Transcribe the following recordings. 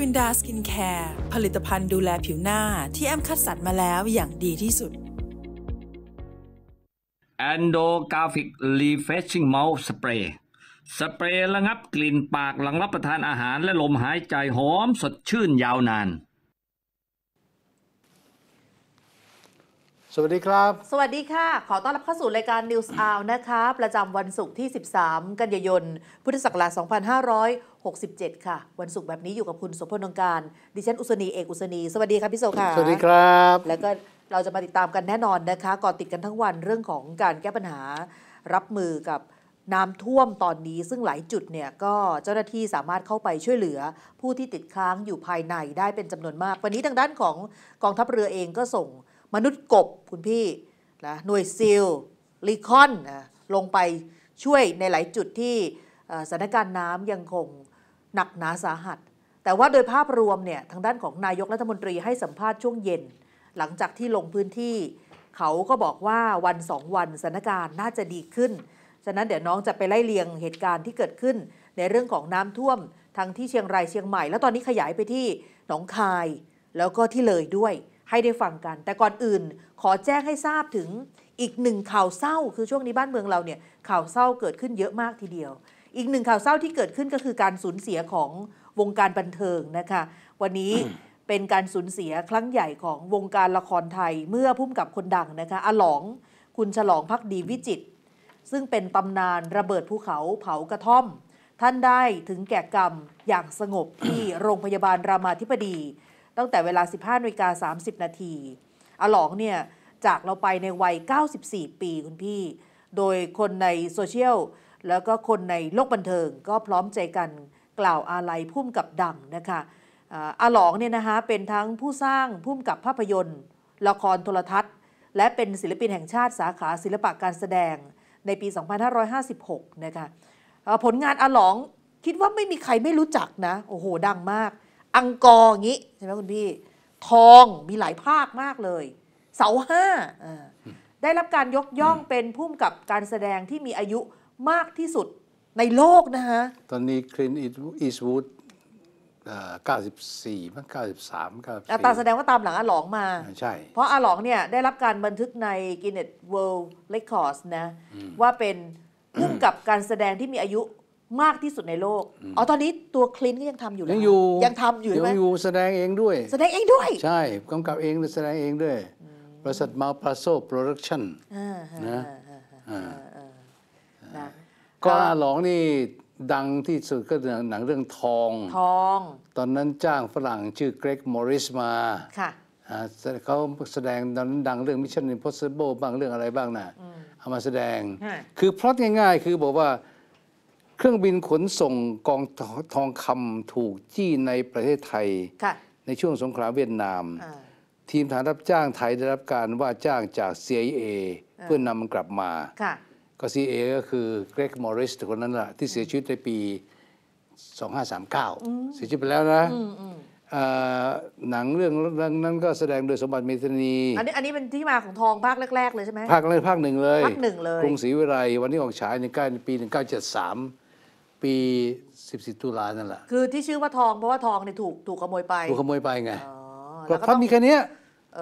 วินดาสกินแคร์ผลิตภัณฑ์ดูแลผิวหน้าที่แอมคัดสรรมาแล้วอย่างดีที่สุด Endographic Refreshing Mouth Spray สเปรย์ระงับกลิ่นปากหลังรับประทานอาหารและลมหายใจหอมสดชื่นยาวนานสวัสดีครับ สวัสดีค่ะ ขอต้อนรับเข้าสู่รายการ News Hour นะคะ ประจำวันศุกร์ที่ 13 กันยายน พุทธศักราช 2567 ค่ะ วันศุกร์แบบนี้อยู่กับคุณสมพลนงการ ดิฉันอุศนี เอกอุศนี สวัสดีครับพี่โซค่ะสวัสดีครับ แล้วก็เราจะมาติดตามกันแน่นอนนะคะ ก่อติดกันทั้งวันเรื่องของการแก้ปัญหา รับมือกับน้ำท่วมตอนนี้ ซึ่งหลายจุดเนี่ยก็เจ้าหน้าที่สามารถเข้าไปช่วยเหลือผู้ที่ติดค้างอยู่ภายในได้เป็นจำนวนมาก วันนี้ทางด้านของกองทัพเรือเองก็ส่งมนุษย์กบคุณพี่นะหน่วยซิลลีคอนนะลงไปช่วยในหลายจุดที่สถานการณ์น้ำยังคงหนักหนาสาหัส แต่ว่าโดยภาพรวมเนี่ย ทางด้านของนายกรัฐมนตรีให้สัมภาษณ์ช่วงเย็น หลังจากที่ลงพื้นที่ เขาก็บอกว่าวันสองวันสถานการณ์น่าจะดีขึ้น ฉะนั้นเดี๋ยวน้องจะไปไล่เลียงเหตุการณ์ที่เกิดขึ้น ในเรื่องของน้ำท่วมทั้งที่เชียงรายเชียงใหม่แล้วตอนนี้ขยายไปที่หนองคายแล้วก็ที่เลยด้วยให้ได้ฟังกัน แต่ก่อนอื่นขอแจ้งให้ทราบถึงอีกหนึ่งข่าวเศร้าคือช่วงนี้บ้านเมืองเราเนี่ยข่าวเศร้าเกิดขึ้นเยอะมากทีเดียว อีกหนึ่งข่าวเศร้าที่เกิดขึ้นก็คือการสูญเสียของวงการบันเทิงนะคะ วันนี้เป็นการสูญเสียครั้งใหญ่ของวงการละครไทยเมื่อพุ่มกับคนดังนะคะอหลองคุณฉลองพักดีวิจิตซึ่งเป็นตำนานระเบิดภูเขาเผากระท่อม ท่านได้ถึงแก่กรรมอย่างสงบที่โรงพยาบาลรามาธิบดีตั้งแต่เวลา 15นาฬิกา30 นาทีอหลองเนี่ย จากเราไปในวัย 94 ปี คุณพี่ โดยคนในโซเชียล แล้วก็คนในโลกบันเทิงก็พร้อมใจกันกล่าวอาลัยพุ่มกับดังนะคะอาหลองเนี่ยนะคะเป็นทั้งผู้สร้างพุ่มกับภาพยนตร์ ละครโทรทัศน์ และเป็นศิลปินแห่งชาติสาขาศิลปะการแสดงในปี 2556 นะคะ ผลงานอาหลองคิดว่าไม่มีใครไม่รู้จักนะโอ้โหดังมากังกอร์อย่างนี้ใช่ไหมคุณพี่ทองมีหลายภาคมากเลยเสาห้าได้รับการยกย่องเป็นผู้มกับการแสดงที่มีอายุมากที่สุดในโลกนะฮะตอนนี้คลินอีสวูดเก้าสสิบี่มั้งาสิบสาตาแสดงว่าตามหลังอาหลองมาใช่ เพราะอาหลองเนี่ยได้รับการบันทึกในกินเน e เวิลด์เรคคอร์ s นะว่าเป็นผู้กับการแสดงที่มีอายุมากที่สุดในโลก อ๋อ ตอนนี้ตัวคลินก็ยังทำอยู่ยังอยู่ยังทำอยู่ยังอยู่ แสดงเองด้วย แสดงเองด้วย ใช่ กำกับเองแสดงเองด้วย บริษัทมาปาโซโปรดักชั่นนะ ก็อาหลองนี่ดังที่สุดก็หนังเรื่องทอง ทอง ตอนนั้นจ้างฝรั่งชื่อเกรกมอริสมา ค่ะเขาแสดงตอนนนั้ดังเรื่อง Mission Impossible บ้างเรื่องอะไรบ้างนะเอามาแสดง คือพล็อตง่าย ๆคือบอกว่าเครื่องบินขนส่งกองทองคำถูกจี้ในประเทศไทย ในช่วงสงครามเวียดนามทีมฐานรับจ้างไทยได้รับการว่าจ้างจาก CIA เพื่อนนำมันกลับมาก็ CIA ก็คือเกรกมอริสคนนั้นแหละที่เสียชีวิตในปี 2539 เสียชีวิตไปแล้วนะหนังเรื่องนั้นก็แสดงโดยสมบัติเมธานี อันนี้อันนี้เป็นที่มาของทองภาคแรกๆเลยใช่ไหมภาคแรกภาคหนึ่งเลยภาคหนึ่งเลยกรุงศรีวิไลวันที่ออกฉายในใกล้ปี1973ปี14ตุลานั่นแหละคือที่ชื่อว่าทองเพราะว่าทองเนี่ยถูกถูกขโมยไปถูกขโมยไปไงแล้พั็มีแค่นี้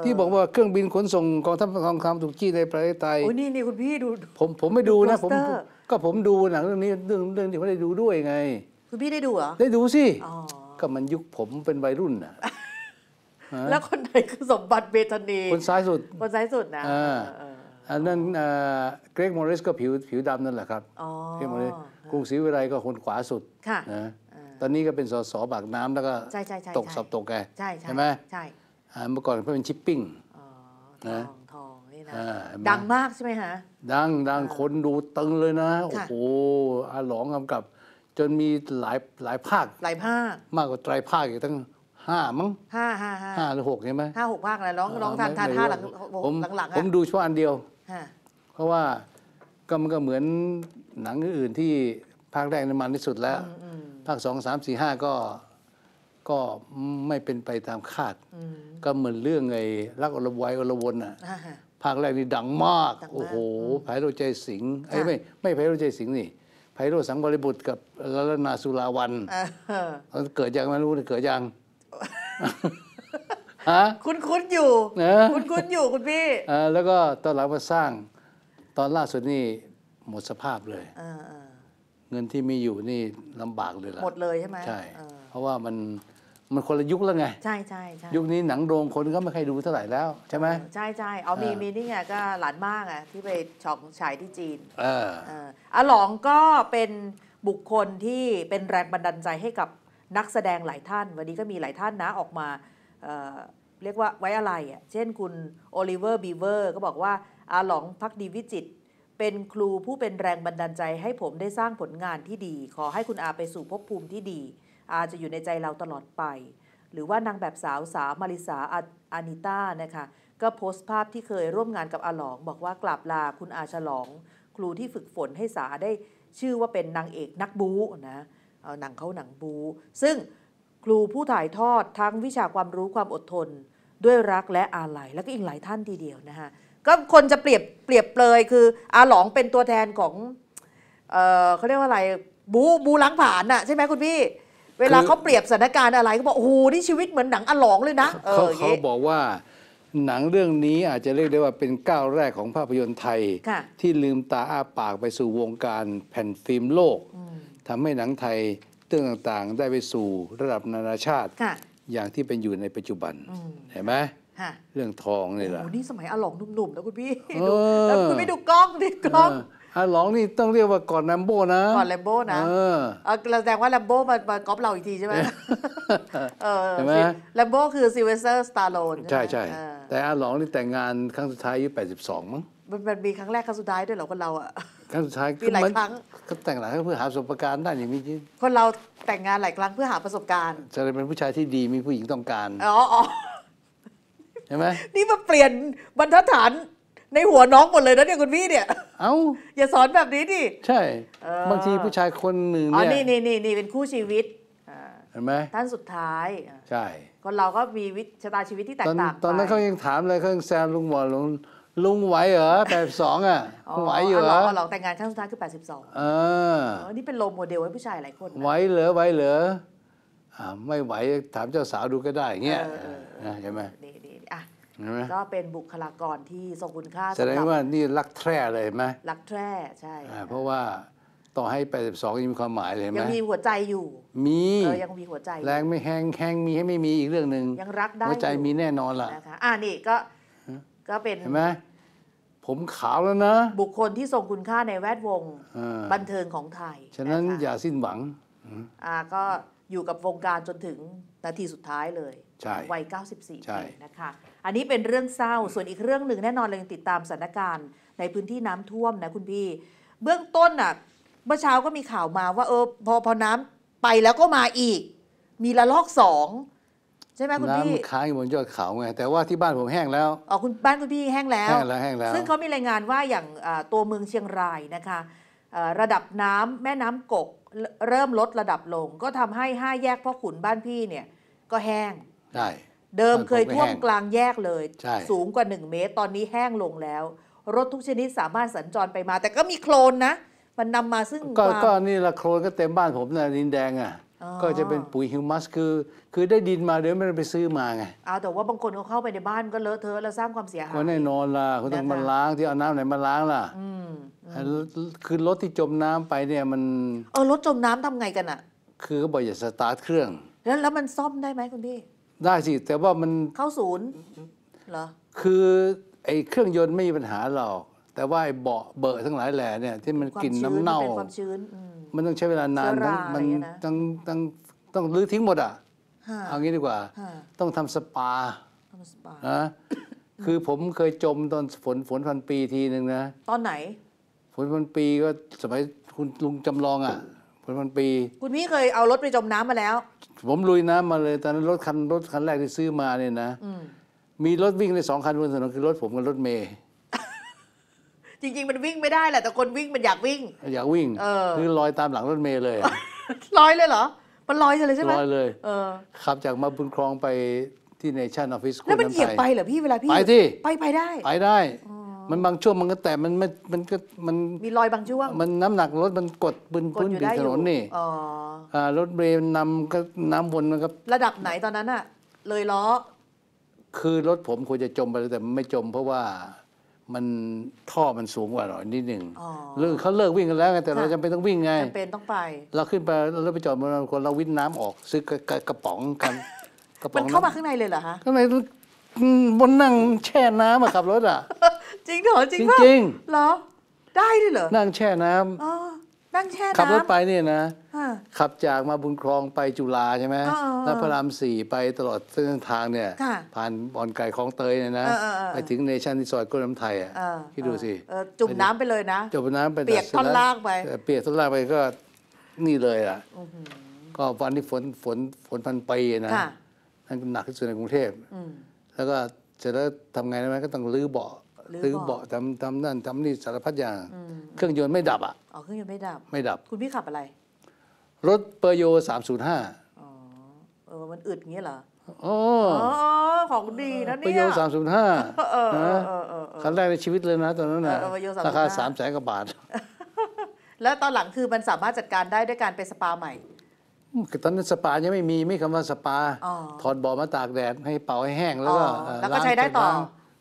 ที่บอกว่าเครื่องบินขนส่งกองทัพทองคำถูกจี้ในประเทศไทยโอ้นี่นี่คุณพี่ดู ผมผมไม่ดูนะ ผม ก็ผมดูหนังเรื่องนี้เรื่องเรื่องที่ไม่ได้ดูด้วยไงคุณพี่ได้ดูเหรอได้ดูสิก็มันยุคผมเป็นวัยรุ่นน่ะแล้วคนไหนคือสมบัติเบตานีคนซ้ายสุดคนซ้ายสุดนะอันนั้นเกรกมอริสก็ผิวผิวดำนั่นแหละครับเกรกมอริสกรุงศรีวิไลก็คนขวาสุดนะตอนนี้ก็เป็นสสปากน้ำแล้วก็ตกสอบตกแกใช่ไหมใช่เมื่อก่อนเขาเป็นชิปปิ้งนะทองนี่นะ ดังมากใช่ไหมฮะ ดังดังคนดูตึงเลยนะ โอ้โหอาหลองกำกับจนมีหลายหลายภาค หลายภาค มากกว่าไตรภาคอีกทั้งห้ามั้งห้าห้าห้าหรือหกใช่ไหมห้าหกภาคอะไรร้องร้องทานทานห้าหลังหลังผมดูช่วงอันเดียว เพราะว่าก็มันก็เหมือนหนังอื่นที่ภาคแรกนมันที่สุดแล้วภาคสองสามสี่ห้าก็ก็ไม่เป็นไปตามคาด ก็เหมือนเรื่องไอ้รักอลวัยอลวนอ่ะภาคแรกนี่ดังมากโอ้โห ไพโรใจสิงไอ้ไม่ ไม่ไพโรใจสิงนี่ไพโรสังบริบุตรกับลลนาสุลาวันเกิดยังไม่รู้เกิดยังฮะคุ้นคุ้นอยู่คุ้นคุ้นอยู่ คุณพี่แล้วก็ตอนหลังมาสร้างตอนล่าสุดนี่หมดสภาพเลย เงินที่มีอยู่นี่ลำบากเลยล่ะหมดเลยใช่ไหมใช่เพราะว่ามันมันคนละยุคแล้วไงใช่ใช่ใช่ยุคนี้หนังโรงคนก็ไม่ค่อยดูเท่าไหร่แล้วใช่ไหมใช่ใช่เอามีมีนี่ไงก็หลานมากอ่ะที่ไปช่องฉายที่จีนเออเอ่ออหลองก็เป็นบุคคลที่เป็นแรงบันดาลใจให้กับนักแสดงหลายท่าน วันนี้ก็มีหลายท่านนะออกมาเออเรียกว่าไว้อะไรอ่ะเช่นคุณโอลิเวอร์บีเวอร์ก็บอกว่าอาหลองพักดีวิจิตเป็นครูผู้เป็นแรงบันดาลใจให้ผมได้สร้างผลงานที่ดี ขอให้คุณอาไปสู่ภพภูมิที่ดี อาจะอยู่ในใจเราตลอดไป หรือว่านางแบบสาวสาวมาริสาอานิต้านะคะก็โพสต์ภาพที่เคยร่วมงานกับอาหลอง บอกว่ากราบลาคุณอาฉลอง ครูที่ฝึกฝนให้สาได้ชื่อว่าเป็นนางเอกนักบูนะเอาหนังเขาหนังบู ซึ่งครูผู้ถ่ายทอดทั้งวิชาความรู้ความอดทน ด้วยรักและอาลัยแล้วก็อีกหลายท่านทีเดียวนะคะก็คนจะเปรียบเปรียบเปรยคืออาหลองเป็นตัวแทนของ เออเขาเรียกว่าอะไรบูบูล้างผ่านน่ะใช่ไหมคุณพี่ เวลาเขาเปรียบสถานการณ์อะไรเขาบอกโอ้โหนี่ชีวิตเหมือนหนังอาหลองเลยนะเอขาอเขาบอกว่าหนังเรื่องนี้อาจจะเรียกได้ว่าเป็นก้าวแรกของภาพยนตร์ไทย ที่ลืมตาอ้าปากไปสู่วงการแผ่นฟิล์มโลกทำให้หนังไทยเรื่องต่างๆ ได้ไปสู่ระดับนานาชาติ อย่างที่เป็นอยู่ในปัจจุบันเห็นไหมเรื่องทองนี่แหละ โอ้ นี่สมัยอาหลงหนุ่ม ๆนะคุณพี่แล้วคุณไม่ดูกล้องดิกล้องอาหลงนี่ต้องเรียกว่าก่อนแลมโบ้นะก่อนแลมโบ้นะเออแสดงว่าแลมโบ้มามาก๊อปเราอีกทีใช่ไหมใช่ไหมแลมโบ้คือซิเวสเตอร์สตาร์โลนใช่ใช่ แต่อาหลงนี่แต่งงานครั้งสุดท้ายอายุ82มั้ง มันมีครั้งแรก ครั้งสุดท้ายด้วยเหรอคนเราอ่ะ ครั้งสุดท้ายมีหลายครั้งก็แต่งหลายครั้งเพื่อหาประสบการณ์ได้อย่างนี้จริงคนเราแต่งงานหลายครั้งเพื่อหาประสบการณ์ จะเป็นผู้ชายที่ดีมีผู้หญิงต้องการอ๋อช่ไหมนี่มาเปลี่ยนบรรทัดฐานในหัวน้องหมดเลยนะเนี่ยคุณพี่เนี่ยเอ้าอย่าสอนแบบนี้ดิใช่บางทีผู้ชายคนหนึ่งเนี่ยอ๋อนี่นี่นี่นี่เป็นคู่ชีวิตเห็นไหมท่านสุดท้ายใช่คนเราก็มีวิชะตาชีวิตที่แตกต่างตอนนั้นเขายังถามเลยเขายังแซมลุงหมอลุงลุงไหวเหรอแปดสองอ่ะไหวเหรอหลอกแต่งงานครั้งสุดท้ายคือแปดสิบสองเออนี่เป็นโลโมเดลไว้ผู้ชายหลายคนไหวเหรอไหวเหรอไม่ไหวถามเจ้าสาวดูก็ได้เงี้ยใช่ไหมก็เป็นบุคลากรที่ทรงคุณค่าแสดงว่านี่รักแท้เลยไหมรักแท้ใช่ เพราะว่าต่อให้82ยังมีความหมายเลยไหมยังมีหัวใจอยู่มียังมีหัวใจแรงไม่แห้งแห้งมีให้ไม่มีอีกเรื่องหนึ่งยังรักได้หัวใจมีแน่นอนล่ะะอ่านี่ก็ก็เป็นเห็นไหมผมขาวแล้วนะบุคคลที่ทรงคุณค่าในแวดวงบันเทิงของไทย ฉะนั้นอย่าสิ้นหวังอ่าก็อยู่กับวงการจนถึงนาทีสุดท้ายเลยวัย 94 ปี นะคะ อันนี้เป็นเรื่องเศร้า ส่วนอีกเรื่องหนึ่งแน่นอนเรายังติดตามสถานการณ์ ในพื้นที่น้ำท่วมนะ คุณพี่ เบื้องต้นอ่ะเมื่อเช้าก็มีข่าวมาว่าเออพอพอน้ำไปแล้วก็มาอีก มีระลอกสองใช่ไหมคุณพี่ น้ำค้างอยู่บนยอดเขาไง แต่ว่าที่บ้านผมแห้งแล้ว อ๋อคุณบ้านคุณพี่แห้งแล้วแห้งแล้วแห้งแล้ว ซึ่งเขามีรายงานว่าอย่างตัวเมืองเชียงรายนะคะระดับน้ำแม่น้ำกกเริ่มลดระดับลง ก็ทำให้ห้าแยกพ่อขุนบ้านพี่เนี่ยก็แห้งใช่เดิมเคยท่วมกลางแยกเลย สูงกว่า 1 เมตรตอนนี้แห้งลงแล้วรถทุกชนิดสามารถสัญจรไปมา แต่ก็มีโคลนนะ มันนำมาซึ่งก็ก็นี่ละโคลนก็เต็มบ้านผมนะดินแดงอ่ะ ก็จะเป็นปุ๋ยฮิวมัสคือ คือได้ดินมาเดี๋ยไม่ได้ไปซื้อมาไงอ้าแต่ว่าบางคนเขาเข้าไปในบ้านก็เลอะเทอะแล้วสร้างความเสียหายก็แน่นอนล่ะคุณต้องมานล้างที่เอาน้ำไหนมาล้างล่ะคือรถที่จมน้ำไปเนี่ยมันเออรถจมน้ำทำไงกันอ่ะ คือเขาบอกอย่าสตาร์ทเครื่อง แล้วแล้วมันซ่อมได้ไหมคุณพี่ได้สิ แต่ว่ามันเข้าศูนย์ เหรอ คือ ไอ้เครื่องยนต์ไม่มีปัญหาหรอกแต่ว่าไอ้เบาะเบอะทั้งหลายแหล่เนี่ยที่มันกลิ่นน้ำเน่าเนความชื้น มันต้องใช้เวลานาน้มันต้องต้องต้องรื้อทิ้งหมดอ่ะ เอางี้ดีกว่าต้องทำสปาทำสปานะคือผมเคยจมตอนฝนฝนพันปีทีหนึ่งนะตอนไหน ฝนพันปีก็สมัยคุณลุงจำลองอ่ะเป็นพันปี คุณพี่เคยเอารถไปจมน้ำมาแล้ว ผมลุยน้ำมาเลยตอนนั้นรถคันรถคันแรกที่ซื้อมาเนี่ยนะ มีรถวิ่งในสองคันบนถนนคือรถผมกับรถเมย์จริง ๆ มันวิ่งไม่ได้แหละแต่คนวิ่งมันอยากวิ่ง อยากวิ่ง คือลอยตามหลังรถเมย์เลยลอยเลยเหรอ มันลอยเลยใช่ไหมลอยเลยเออขับจากมาบุญครองไปที่เนชั่นออฟฟิศแล้วมันเหยียบไปเหรอพี่เวลาพี่ไปที่ไปไปได้ ไปได้มันบางช่วงมันก็แต่มันไม่ มันก็มัน มีรอยบางช่วง มันน้ำหนักรถมันกดปืนพื้นผิวดถนนนี่ อ๋อ่รถเบรย์นำก็น้ำวนมันก็ระดับไหนตอนนั้นอะเลยล้อ คือรถผมควรจะจมไปแล้วแต่ไม่จม เพราะว่ามันท่อมันสูงกว่าหน่อยนิดหนึ่งรือเเขาเลิกวิ่งกันแล้วไงแต่เราจำเป็นต้องวิ่งไงจำเป็นต้องไป เราขึ้นไปเราไปจอดบนคนเราวิ่งน้ำออกซื้อกระกระป๋องกันกระป๋อง มันเข้ามาข้างในเลยเหรอฮะข้างในบนนั่งแช่น้ำอะขับรถอะจริงเหรอจริงจริงเหรอได้ด้วยเหรอนั่งแช่น้ำนั่งแช่น้ำขับรถไปเนี่ยนะขับจากมาบุญครองไปจุฬาใช่ไหมแล้วพระรามสี่ไปตลอดเส้นทางเนี่ยผ่านบอนไก่คลองเตยเนี่ยนะไปถึงเนชั่นที่ซอยก้นน้ำไทยอ่ะคิดดูสิจุ่มน้ำไปเลยนะจุ่มน้ำไป เปียกท่อนล่างไปเปียกท่อนล่างไปก็นี่เลยอ่ะก็วันที่ฝนฝนฝนพันปีนะนั่นหนักที่สุดในกรุงเทพแล้วก็เสร็จแล้วทำไงได้ไหมก็ต้องลื้อเบาะหรือเบาะทำทำนั่นทำนี่สารพัดอย่างเครื่องยนต์ไม่ดับอ่ะอ๋อ เครื่องยนต์ไม่ดับไม่ดับ คุณพี่ขับอะไร รถเปอร์โยสามศูนย์ห้าอ๋อเออมันอึดงี้เหรอ อ๋อของดีนะเนี่ยเปรโยสามศูนย์ห้านะครั้งแรกในชีวิตเลยนะตอนนั้นนะราคาสามแสนกว่าบาท แล้วตอนหลังคือมันสามารถจัดการได้ ด้วยการไปสปาใหม่ ตอนนั้นสปายังไม่มีไม่คำว่าสปาถอดบ่อมาตากแดดให้เป่าให้แห้งแล้วก็แล้วก็ใช้ได้ต่อ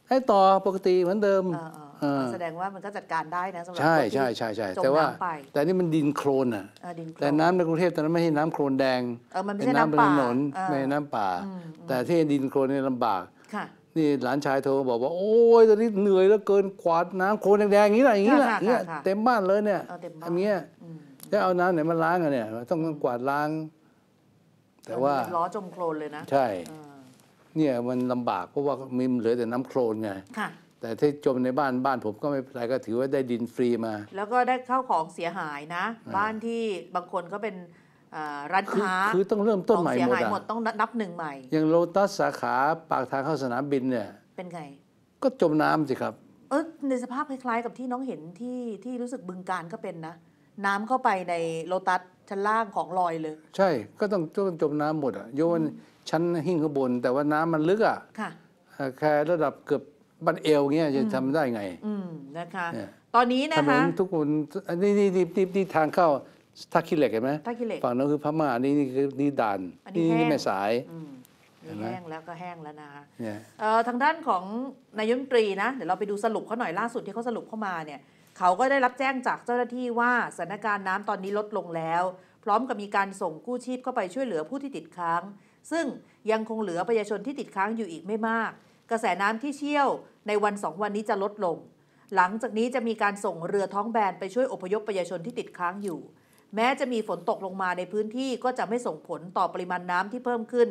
ให้ต่อปกติเหมือนเดิมแสดงว่ามันก็จัดการได้นะสำหรับใช่ใช่ใช่ใช่แต่ว่า แต่นี่มันดินโครนอ่ะแต่น้ำในกรุงเทพตอนนั้นไม่ให้น้ำโครนแดงเป็นน้ำเป็นถนนไม่น้ำป่า แต่ที่ดินโครนนี่ลำบากนี่หลานชายโทรบอกว่า โอ้ยตอนนี้เหนื่อยแล้วเกินกวาดน้ำโคลนแดงๆอย่างนี้แหละอย่างนี้แหละเต็มบ้านเลยเนี่ยอันเนี้ยจะเอาน้ำไหนมาล้างอ่ะเนี่ยต้องกวาดล้าง แต่ว่าล้อจมโคลนเลยนะ ใช่เนี่ย มันลำบากเพราะว่ามีเหลือแต่น้ำโคลนไงแต่ถ้าจมในบ้านบ้านผมก็ไม่เป็นไรก็ถือว่าได้ดินฟรีมา แล้วก็ได้เข้าของเสียหายนะ บ้านที่บางคนก็เป็นร้านค้า คือต้องเริ่มต้นใหม่หมดเสียหายหมดต้องนับหนึ่งใหม่ อย่างโลตัสสาขาปากทางเข้าสนามบินเนี่ยเป็นไง ก็จมน้ำสิครับ เออในสภาพคล้ายๆกับที่น้องเห็นที่ที่รู้สึกบึงการก็เป็นนะ น้ำเข้าไปในโลตัสชั้นล่างของลอยเลย ใช่ ก็ต้องต้องจมน้ำหมดอ่ะโยนชั้นหิ้งข้างบน แต่ว่าน้ำมันลึกอ่ะ ค่ะแค่ระดับเกือบบันเอวเงี้ยจะทำได้ไงอืมนะคะ ตอนนี้นะคะถนนทุกคนนี่นี่นี่นี่ทางเข้าท่าขี้เหล็กเห็นไหมท่าขี้เหล็กฝั่งนั้นคือพม่า นี่นี่คือนี่ด่านนี่นี่แม่สายแห้งแล้วก็แห้งแล้วนะคะทางด้านของนายมตรีนะเดี๋ยวเราไปดูสรุปเขาหน่อยล่าสุดที่เขาสรุปเข้ามาเนี่ยเขาก็ได้รับแจ้งจากเจ้าหน้าที่ว่าสถานการณ์น้ำตอนนี้ลดลงแล้ว พร้อมกับมีการส่งกู้ชีพเข้าไปช่วยเหลือผู้ที่ติดค้างซึ่งยังคงเหลือประชาชนที่ติดค้างอยู่อีกไม่มาก กระแสน้ำที่เชี่ยวในวันสองวันนี้จะลดลง หลังจากนี้จะมีการส่งเรือท้องแบนไปช่วยอพยพประชาชนที่ติดค้างอยู่ แม้จะมีฝนตกลงมาในพื้นที่ก็จะไม่ส่งผลต่อปริมาณน้ำที่เพิ่มขึ้น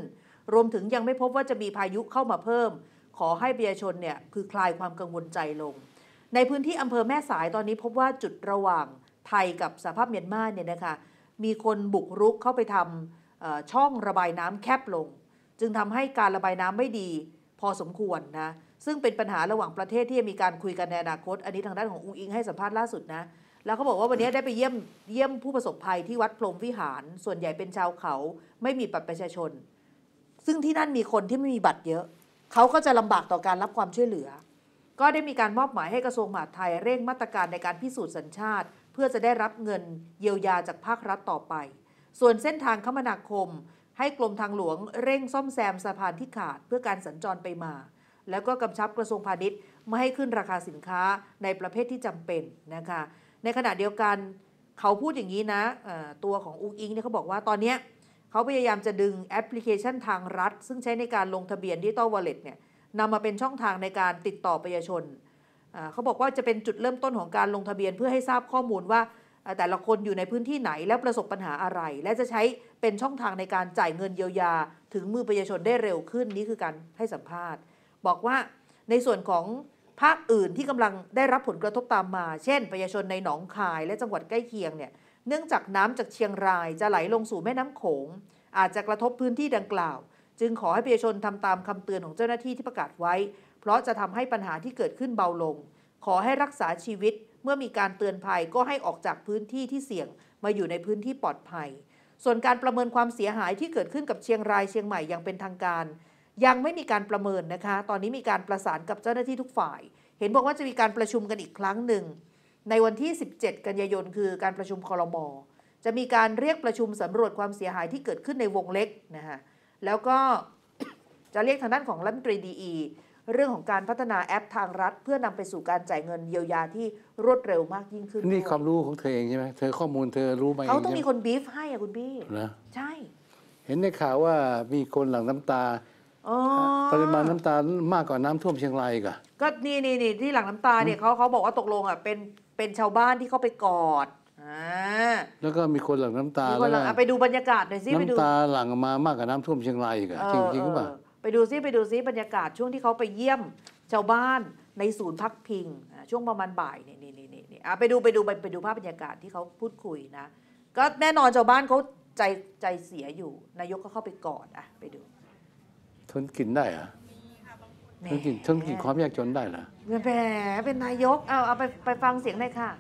รวมถึงยังไม่พบว่าจะมีพายุเข้ามาเพิ่ม ขอให้ประชาชนเนี่ยคือคลายความกังวลใจลง ในพื้นที่อำเภอแม่สายตอนนี้พบว่าจุดระหว่างไทยกับสหภาพเมียนมาเนี่ยนะคะมีคนบุกรุกเข้าไปทำช่องระบายน้ำแคบลง จึงทำให้การระบายน้ำไม่ดี พอสมควรนะซึ่งเป็นปัญหาระหว่างประเทศที่จะมีการคุยกัน ในอนาคต อันนี้ทางด้านของอุ้งอิงให้สัมภาษณ์ล่าสุดนะแล้วเขาบอกว่าวันนี้ได้ไปเยี่ยมเยี่ยมผู้ประสบภัยที่วัดพรมวิหารส่วนใหญ่เป็นชาวเขา ไม่มีบัตรประชาชน ซึ่งที่นั่นมีคนที่ไม่มีบัตรเยอะเขาก็จะลำบากต่อการรับความช่วยเหลือ ก็ได้มีการมอบหมายให้กระทรวงมหาดไทย เร่งมาตรการในการพิสูจน์สัญชาติ เพื่อจะได้รับเงินเยียวยาจากภาครัฐต่อไปส่วนเส้นทางคมนาคม ให้กรมทางหลวงเร่งซ่อมแซมสะพานที่ขาดเพื่อการสัญจรไปมา แล้วก็กำชับกระทรวงพาณิชย์ไม่ให้ขึ้นราคาสินค้าในประเภทที่จำเป็นนะคะในขณะเดียวกันเขาพูดอย่างนี้นะ ตัวของอุ้งอิงเนี่ยเขาบอกว่าตอนนี้เขาพยายามจะดึงแอปพลิเคชันทางรัฐ ซึ่งใช้ในการลงทะเบียนดิจิตอลวอลเล็ตเนี่ยนำมาเป็นช่องทางในการติดต่อประชาชนเขาบอกว่าจะเป็นจุดเริ่มต้นของการลงทะเบียนเพื่อให้ทราบข้อมูลว่าแต่ละคนอยู่ในพื้นที่ไหนและประสบปัญหาอะไร และจะใช้เป็นช่องทางในการจ่ายเงินเยียวยา ถึงมือประชาชนได้เร็วขึ้นนี่คือการให้สัมภาษณ์ บอกว่าในส่วนของภาคอื่นที่กำลังได้รับผลกระทบตามมา เช่น ประชาชนในหนองคายและจังหวัดใกล้เคียง เนี่ยเนื่องจากน้ำจากเชียงราย จะไหลลงสู่แม่น้ำโขง อาจจะกระทบพื้นที่ดังกล่าว จึงขอให้ประชาชนทำตามคำเตือนของเจ้าหน้าที่ที่ประกาศไว้ เพราะจะทำให้ปัญหาที่เกิดขึ้นเบาลง ขอให้รักษาชีวิตเมื่อมีการเตือนภัยก็ให้ออกจากพื้นที่ที่เสี่ยงมาอยู่ในพื้นที่ปลอดภัย ส่วนการประเมินความเสียหายที่เกิดขึ้นกับเชียงรายเชียงใหม่อย่างเป็นทางการ ยังไม่มีการประเมินนะคะ ตอนนี้มีการประสานกับเจ้าหน้าที่ทุกฝ่าย เห็นบอกว่าจะมีการประชุมกันอีกครั้งหนึ่ง ในวันที่ 17 กันยายนคือการประชุมคอรมอจะมีการเรียกประชุมสำรวจความเสียหายที่เกิดขึ้นในวงเล็กนะคะแล้วก็จะเรียกทางด้านของรัฐมนตรีดีเรื่องของการพัฒนาแอปทางรัฐเพื่อนำไปสู่การจ่ายเงินเยียวยาที่รวดเร็วมากยิ่งขึ้น นี่ความรู้ของเธอเองใช่ไหมเธอข้อมูลเธอรู้ไหมเขาต้องมีคนบีฟให้อะคุณพี่นะใช่ เห็นในข่าวว่ามีคนหลังน้ำตาปริมาณน้ำตามากกว่าน้ำท่วมเชียงรายกะก็นี่นี่นี่ที่หลังน้ำตาเนี่ยเขาเขาบอกว่าตกลงอ่ะเป็นเป็นชาวบ้านที่เขาไปกอดแล้วก็มีคนหลังน้ำตามีคนหลังไปดูบรรยากาศหน่อยสิน้ำตาหลังมามากกว่าน้ำท่วมเชียงรายอีกอะจริงจริงป่ะไปดูซิไปดูซิบรรยากาศช่วงที่เขาไปเยี่ยม ชาวบ้านในศูนย์พักพิงช่วงประมาณบ่ายนี่นี่นี่นี่่ไปดูไปดูไปไปดูภาพบรรยากาศที่เขาพูดคุยนะก็แน่นอนชาวบ้านเขาใจใจเสียอยู่ นายกก็เข้าไปกอดอ่ะไปดู ทนกินได้อะทนกินทนกินความยากจนได้เหรอแหมเป็นนายก เอาเอาไปไปฟังเสียงหน่อยค่ะ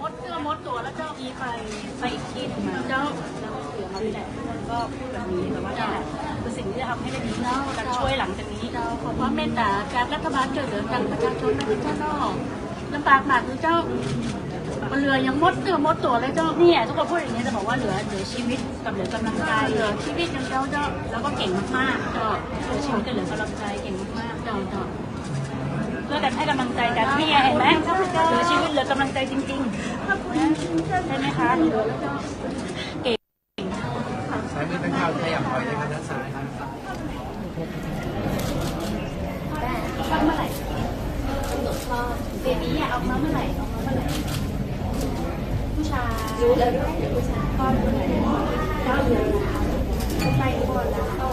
มดเสื้อมดตัวแล้วเจ้าอีไปไปอีกที่นึงเจ้าแล้วเสือมาที่ไหก็พูดแบบนี้แต่ว่า่คือสิ่งที่จะทำให้ได้ดีท่สการช่วยหลังจากนี้เราขอความเมตตาการรัฐบาลเ่ิยเหลือทางประชาชนและประชานลำบากมากคือเจ้ามันเรือยังมดเตือมดตัวเลยเจ้าเนี่ย ทุกคนพูดอย่างนี้จะบอกว่าเหลือเหลือชีวิตกับเหลือกำลังใจเหลือชีวิตยังเจ้าเจ้าแล้วก็เก่งมากๆเจ้าเหลือชีวิตกับเหลือกำลังใจเก่งมากๆเจ้าเจ้าเพื่อกให้กำลังใจกันนี่เห็นไหมเหลือชีวิตเหลือกำลังใจจริงๆใช่ไหมคะเข้าใจยับถอยเลยครับด้านซ้ายคับคลอดเมื่อไหร่กำหนดคลอดเบบี้อยากออกมาเมื่อไหร่ออกมาเมื่อไหร่ผู้ชายรู้แล้วด้วยผู้ชายคลอดเมื่อไหร่คลอดเลยไปก่อนแล้วก็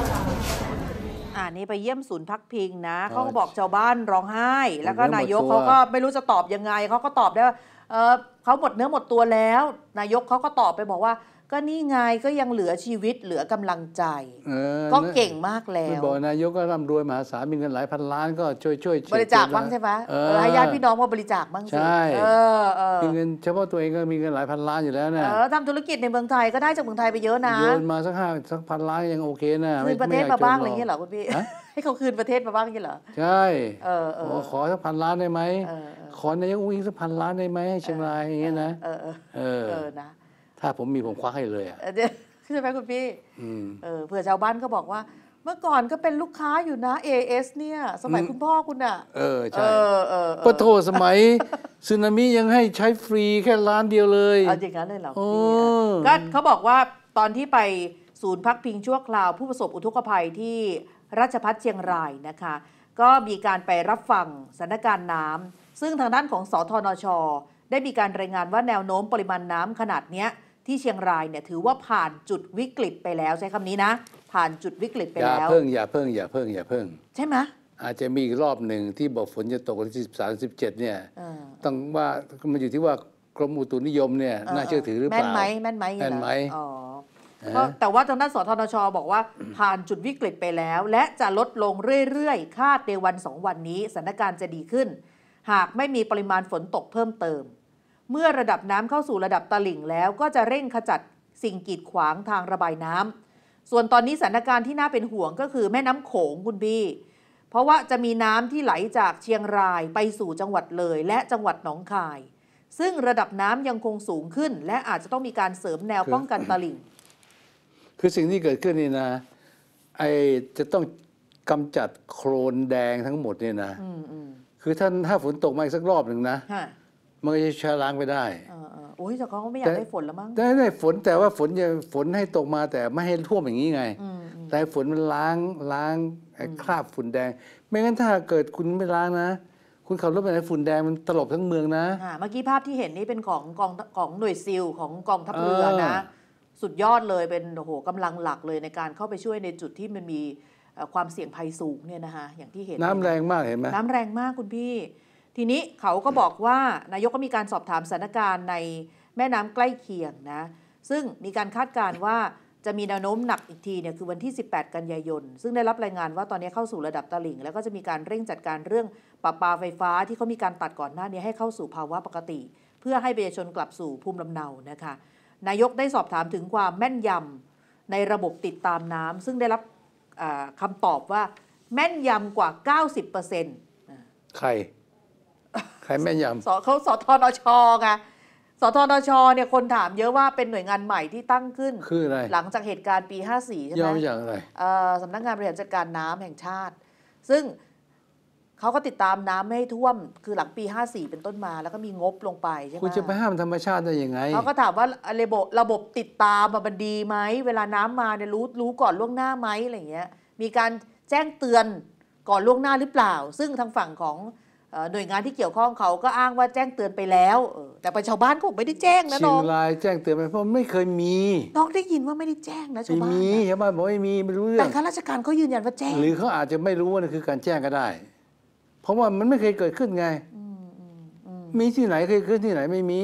อ่านี่ไปเยี่ยมศูนย์พักพิงนะเขาก็บอกชาวบ้านร้องไห้ แล้วก็นายกเขาก็ไม่รู้จะตอบยังไง เขาก็ตอบได้ว่าเขาหมดเนื้อหมดตัวแล้ว นายกเขาก็ตอบไปบอกว่าก็นี่ไงก็ยังเหลือชีวิตเหลือกำลังใจก็เก่งมากแล้วบอกนายกก็ร่ำรวยมหาศาลมีเงินหลายพันล้าน ก็ช่วยช่วยบริจาคบ้างใช่ไหมหลายญาติพี่น้องมาบริจาคบ้างใช่เออเออมีเงินเฉพาะตัวเองก็มีเงินหลายพันล้านอยู่แล้วนะทำธุรกิจในเมืองไทยก็ได้จากเมืองไทยไปเยอะนะโยนมาสักห้าสักพันล้านยังโอเคนะคืนประเทศมาบ้างอะไรเงี้ยเหรอคุณพี่ให้เขาคืนประเทศมาบ้างอย่เงี้ยเหรอใช่ เออเออขอสักพันล้านได้ไหมขอใขอนายกอุ้งอิงสักพันล้านได้ไหมให้เชียงรายอย่างเงี้ยนะเออเออเออนะถ้าผมมีผมคว้าให้เลยอ่ะใช่ไหมคุณพี่เออเผื่อชาวบ้านก็บอกว่า เมื่อก่อนก็เป็นลูกค้าอยู่นะ AS เนี่ย สมัยคุณพ่อคุณอ่ะ เออ ใช่ก็โทสมัยซึนามิยังให้ใช้ฟรีแค่ร้านเดียวเลย เอาอย่างนั้นเลยเหรอก็เขาบอกว่าตอนที่ไปศูนย์พักพิงชั่วคราวผู้ประสบอุทกภัยที่ราชพัฒเชียงรายนะคะ ก็มีการไปรับฟังสถานการณ์น้ำ ซึ่งทางด้านของสทนชได้มีการรายงานว่าแนวโน้มปริมาณน้ำขนาดเนี้ยที่เชียงรายเนี่ยถือว่าผ่านจุดวิกฤตไปแล้วใช้คำนี้นะผ่านจุดวิกฤตไปแล้วอย่าเพิ่งอย่าเพิ่ง อย่าเพิ่งอย่าเพิ่งใช่ไหมอาจจะมีรอบหนึ่งที่บอกฝนจะตกวันที่สิบสามสิบเจ็ดเนี่ยต้องว่ามันอยู่ที่ว่ากรมอุตุนิยมเนี่ยน่าเชื่อถือหรือเปล่าแม่นไหมแม่นไหมแม่นไหมอ๋อแต่ว่าทางด้านสทชบอกว่าผ่านจุดวิกฤตไปแล้ว และจะลดลงเรื่อยๆคาดในวันสองวันนี้สถานการณ์จะดีขึ้น หากไม่มีปริมาณฝนตกเพิ่มเติมเมื่อระดับน้ำเข้าสู่ระดับตลิ่งแล้วก็จะเร่งขจัดสิ่งกีดขวางทางระบายน้ำ ส่วนตอนนี้สถานการณ์ที่น่าเป็นห่วงก็คือแม่น้ำโขงคุณบี้เพราะว่าจะมีน้ำที่ไหลจากเชียงรายไปสู่จังหวัดเลยและจังหวัดหนองคาย ซึ่งระดับน้ำยังคงสูงขึ้น และอาจจะต้องมีการเสริมแนวป้องกันตลิ่ง คือสิ่งที่เกิดขึ้นนี่นะ ไอจะต้องกำจัดโคลนแดงทั้งหมดเนี่ยนะ คือท่านถ้าฝนตกมาอีกสักรอบหนึ่งนะมันก็จะชะล้างไปได้ออเอโอ้ยแต่เขาก็ไม่อยากได้ฝนแล้วมั้ง ได้ได้ฝนแต่ว่าฝนจะฝนให้ตกมาแต่ไม่ให้ท่วมอย่างนี้ไง แต่ฝนมันล้างล้างคราบฝุ่นแดง ไม่งั้นถ้าเกิดคุณไม่ล้างนะ คุณขับรถไปในฝุ่นแดงมันตลบทั้งเมืองนะอ่าเมื่อกี้ภาพที่เห็นนี่เป็นของกองของหน่วยซิลของกองทัพเรือนะ สุดยอดเลยเป็นโอ้โหกำลังหลักเลยในการเข้าไปช่วยในจุดที่มันมีความเสี่ยงภัยสูงเนี่ยนะคะอย่างที่เห็น น้ำแรงมากเห็นไหมน้ำแรงมากคุณพี่ทีนี้เขาก็บอกว่านายกก็มีการสอบถามสถานการณ์ในแม่น้ำใกล้เคียงนะซึ่งมีการคาดการณ์ว่าจะมีแนวโน้มหนักอีกทีเนี่ยคือวันที่ 18 กันยายนซึ่งได้รับรายงานว่าตอนนี้เข้าสู่ระดับตลิ่ง แล้วก็จะมีการเร่งจัดการเรื่องปราปาไฟฟ้าที่เขามีการตัดก่อนหน้านี้ให้เข้าสู่ภาวะปกติ เพื่อให้ประชาชนกลับสู่ภูมิลำเนานะคะนายกได้สอบถามถึงความแม่นยำในระบบติดตามน้ำซึ่งได้รับคำตอบว่าแม่นยำกว่า90%ใครใครแม่นยำเขาสทนชไงสทนชเนี่ยคนถามเยอะว่าเป็นหน่วยงานใหม่ที่ตั้งขึ้นคืออะไรหลังจากเหตุการณ์ปี 54 ใช่ไหมย่อมย่างอะไรสำนักงานบริหารจัดการน้ำแห่งชาติ ซึ่งเขาก็ติดตามน้ำไม่ให้ท่วม คือหลังปี 54 เป็นต้นมา แล้วก็มีงบลงไปใช่ไหมคุณจะไปห้ามธรรมชาติได้ยังไง เขาก็ถามว่าระบบระบบติดตามมันดีไหม เวลาน้ำมาเนี่ยรู้รู้ก่อนล่วงหน้าไหมอะไรเงี้ย มีการแจ้งเตือนก่อนล่วงหน้าหรือเปล่า ซึ่งทางฝั่งของหน่วยงานที่เกี่ยวข้องเขาก็อ้างว่าแจ้งเตือนไปแล้ว แต่ประชาชนก็ไม่ได้แจ้งนะน้องเชียงรายแจ้งเตือนไปเพราะไม่เคยมีน้องได้ยินว่าไม่ได้แจ้งนะชาวบ้านมีชาวบ้านบอกไม่มีไม่รู้เรื่องแต่ข้าราชการเขายืนยันว่าแจ้ง หรือเขาอาจจะไม่รู้ว่านั่นคือการแจ้งก็ได้ เพราะว่ามันไม่เคยเกิดขึ้นไงมีที่ไหนเคยขึ้นที่ไหนไม่มี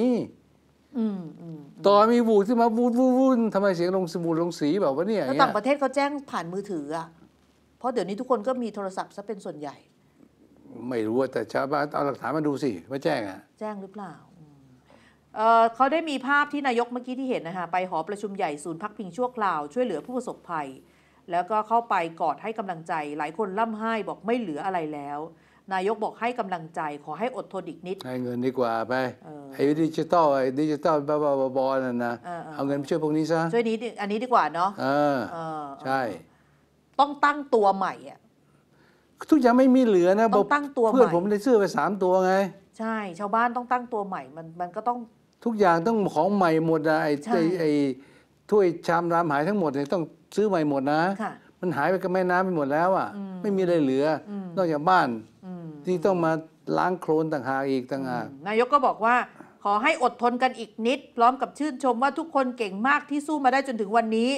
ต่อมีบูดขึ้นมาบูดวุ่นวุ่นทำไมเสียงลงสมุดลงสีแบบว่าเนี่ยต่างประเทศเขาแจ้งผ่านมือถืออะเพราะเดี๋ยวนี้ทุกคนก็มีโทรศัพท์ซะเป็นส่วนใหญ่ไม่รู้ว่าแต่ชาวบ้านเอาหลักฐานมาดูสิมาแจ้งอ่ะ แจ้งหรือเปล่าเเขาได้มีภาพที่นายกเมื่อกี้ที่เห็นนะคะไปหอประชุมใหญ่ศูนย์พักพิงชั่วคราว ช่วยเหลือผู้ประสบภัย แล้วก็เข้าไปกอดให้กำลังใจ หลายคนร่าไห้บอกไม่เหลืออะไรแล้ว นายกบอกให้กำลังใจ ขอให้อดทนอีกนิด ให้เงินดีกว่าไปไอ้ดิจิตอลไอ้ดิจิตอลบ้าๆบอๆนั่นนะเอาเงินไปช่วยพวกนี้ซะช่วยนี้อันนี้ดีกว่าเนาะใช่ ต้องตั้งตัวใหม่อะทุกอย่างไม่มีเหลือนะต้องตั้งตัวเพื่อนผมได้ซื้อไปสามตัวไง ใช่ชาวบ้านต้องตั้งตัวใหม่ มันมันก็ต้อง ทุกอย่างต้องของใหม่หมดนะไอ้ไอ้ไอ้ถ้วยชามรามหายทั้งหมดเนี่ยต้องซื้อใหม่หมดนะค่ะมันหายไปกับแม่น้ำไปหมดแล้วอ่ะไม่มีอะไรเหลือ นอกจากบ้านที่ต้องมาล้างโคลนต่างหากอีกต่างหากนายกก็บอกว่าขอให้อดทนกันอีกนิดพร้อมกับชื่นชมว่าทุกคนเก่งมากที่สู้มาได้จนถึงวันนี้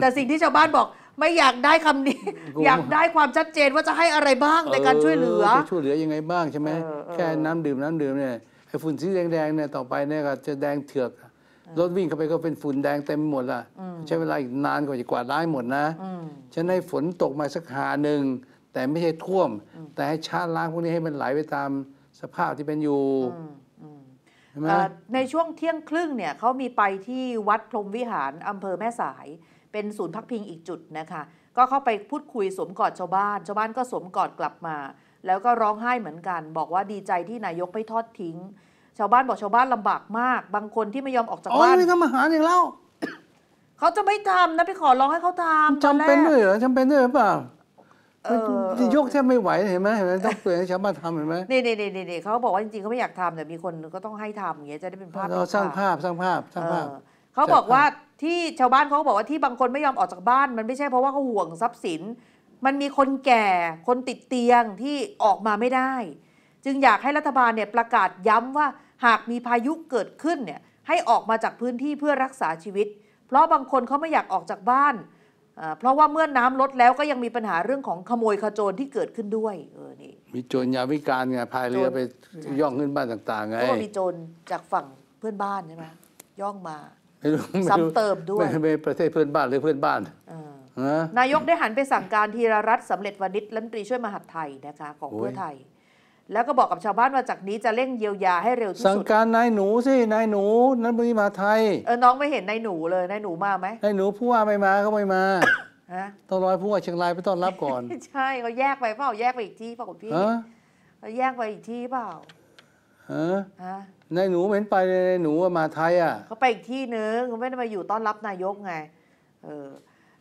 แต่สิ่งที่ชาวบ้านบอกไม่อยากได้คำนี้ อยากได้ความชัดเจนว่าจะให้อะไรบ้างในการช่วยเหลือช่วยเหลือยังไงบ้างใช่ไหมแค่น้ำดื่มน้ำดื่มเนี่ยไอ้ฝุ่นสีแดงๆเนี่ยต่อไปเนี่ยก็จะแดงเถือก รถวิ่งเข้าไปก็เป็นฝุ่นแดงเต็มหมดล่ะใช้เวลาอีกนานกว่าจะกวาดด้หมดนะฉะนั้นฝนตกมาสักหาหนึ่งแต่ไม่ใช่ท่วม แต่ให้ชาล้างพวกนี้ให้มันไหลไปตามสภาพที่เป็นอยู่ใช่ไหมในช่วงเที่ยงครึ่งเนี่ยเขามีไปที่วัดพรมวิหารอำเภอแม่สายเป็นศูนย์พักพิงอีกจุดนะคะ ก็เข้าไปพูดคุยสมกอดชาวบ้าน ชาวบ้านก็สมกอดกลับมา แล้วก็ร้องไห้เหมือนกัน บอกว่าดีใจที่นายก ไม่ทอดทิ้ง ชาวบ้านบอกชาวบ้านลำบากมาก บางคนที่ไม่ยอมออกจากบ้านไม่ทำอาหาอีกแล้วเขาจะไม่ทำนะไปขอร้องให้เขาทำจำเป็นด้วยเหรอจำเป็นด้วยหรือเปล่าจะยกแทบไม่ไหวเห็นไหมเห็นไหมต้องเปลี่ยนให้ชาวบ้านทำเห็นไหมนี่นี่นี่นี่เขาบอกว่าจริงๆเขาไม่อยากทำแต่มีคนก็ต้องให้ทำอย่างเงี้ยจะได้เป็นภาพสร้างภาพสร้างภาพสร้างภาพเขาบอกว่าที่ชาวบ้านเขาบอกว่าที่บางคนไม่ยอมออกจากบ้าน มันไม่ใช่เพราะว่าเขาห่วงทรัพย์สิน มันมีคนแก่คนติดเตียงที่ออกมาไม่ได้ จึงอยากให้รัฐบาลเนี่ยประกาศย้ำว่าหากมีพายุเกิดขึ้นเนี่ย ให้ออกมาจากพื้นที่เพื่อรักษาชีวิต เพราะบางคนเขาไม่อยากออกจากบ้านเพราะว่าเมื่อน้ำลดแล้วก็ยังมีปัญหาเรื่องของขโมยขโจรที่เกิดขึ้นด้วยเออนี่ มีโจรยาวิการไงพายเรือไปย่องขึ้นบ้านต่างๆไงก็มีโจรจากฝั่งเพื่อนบ้านใช่ไหมย่องมาไม่รู้ซ้ำเติมด้วยไม่ประเทศเพื่อนบ้านหรือเพื่อนบ้านนายกได้หันไปสั่งการธีรรัตน์สำเร็จวณิชรัฐมนตรีช่วยมหาดไทยนะคะของเพื่อไทย แล้วก็บอกกับชาวบ้านว่าจากนี้จะเร่งเยียวยาให้เร็วที่สุด สั่งการนายหนูสินายหนู นั้นไม่มาไทยเออน้องไม่เห็นนายหนูเลยนายหนูมาไหมนายหนูผู้ว่าไม่มาก็ไม่มาต้องรอผู้ว่าเชียงรายไปต้อนรับก่อน ใช่เขาแยกไปเปล่าแยกไปอีกที่เปล่าพี่เขาแยกไปอีกที่เปล่าฮะนายหนูเหม็นไปนายหนูมาไทยอ่ะเขาไปอีกที่นึงเขาไม่ได้มาอยู่ต้อนรับนายกไงเออ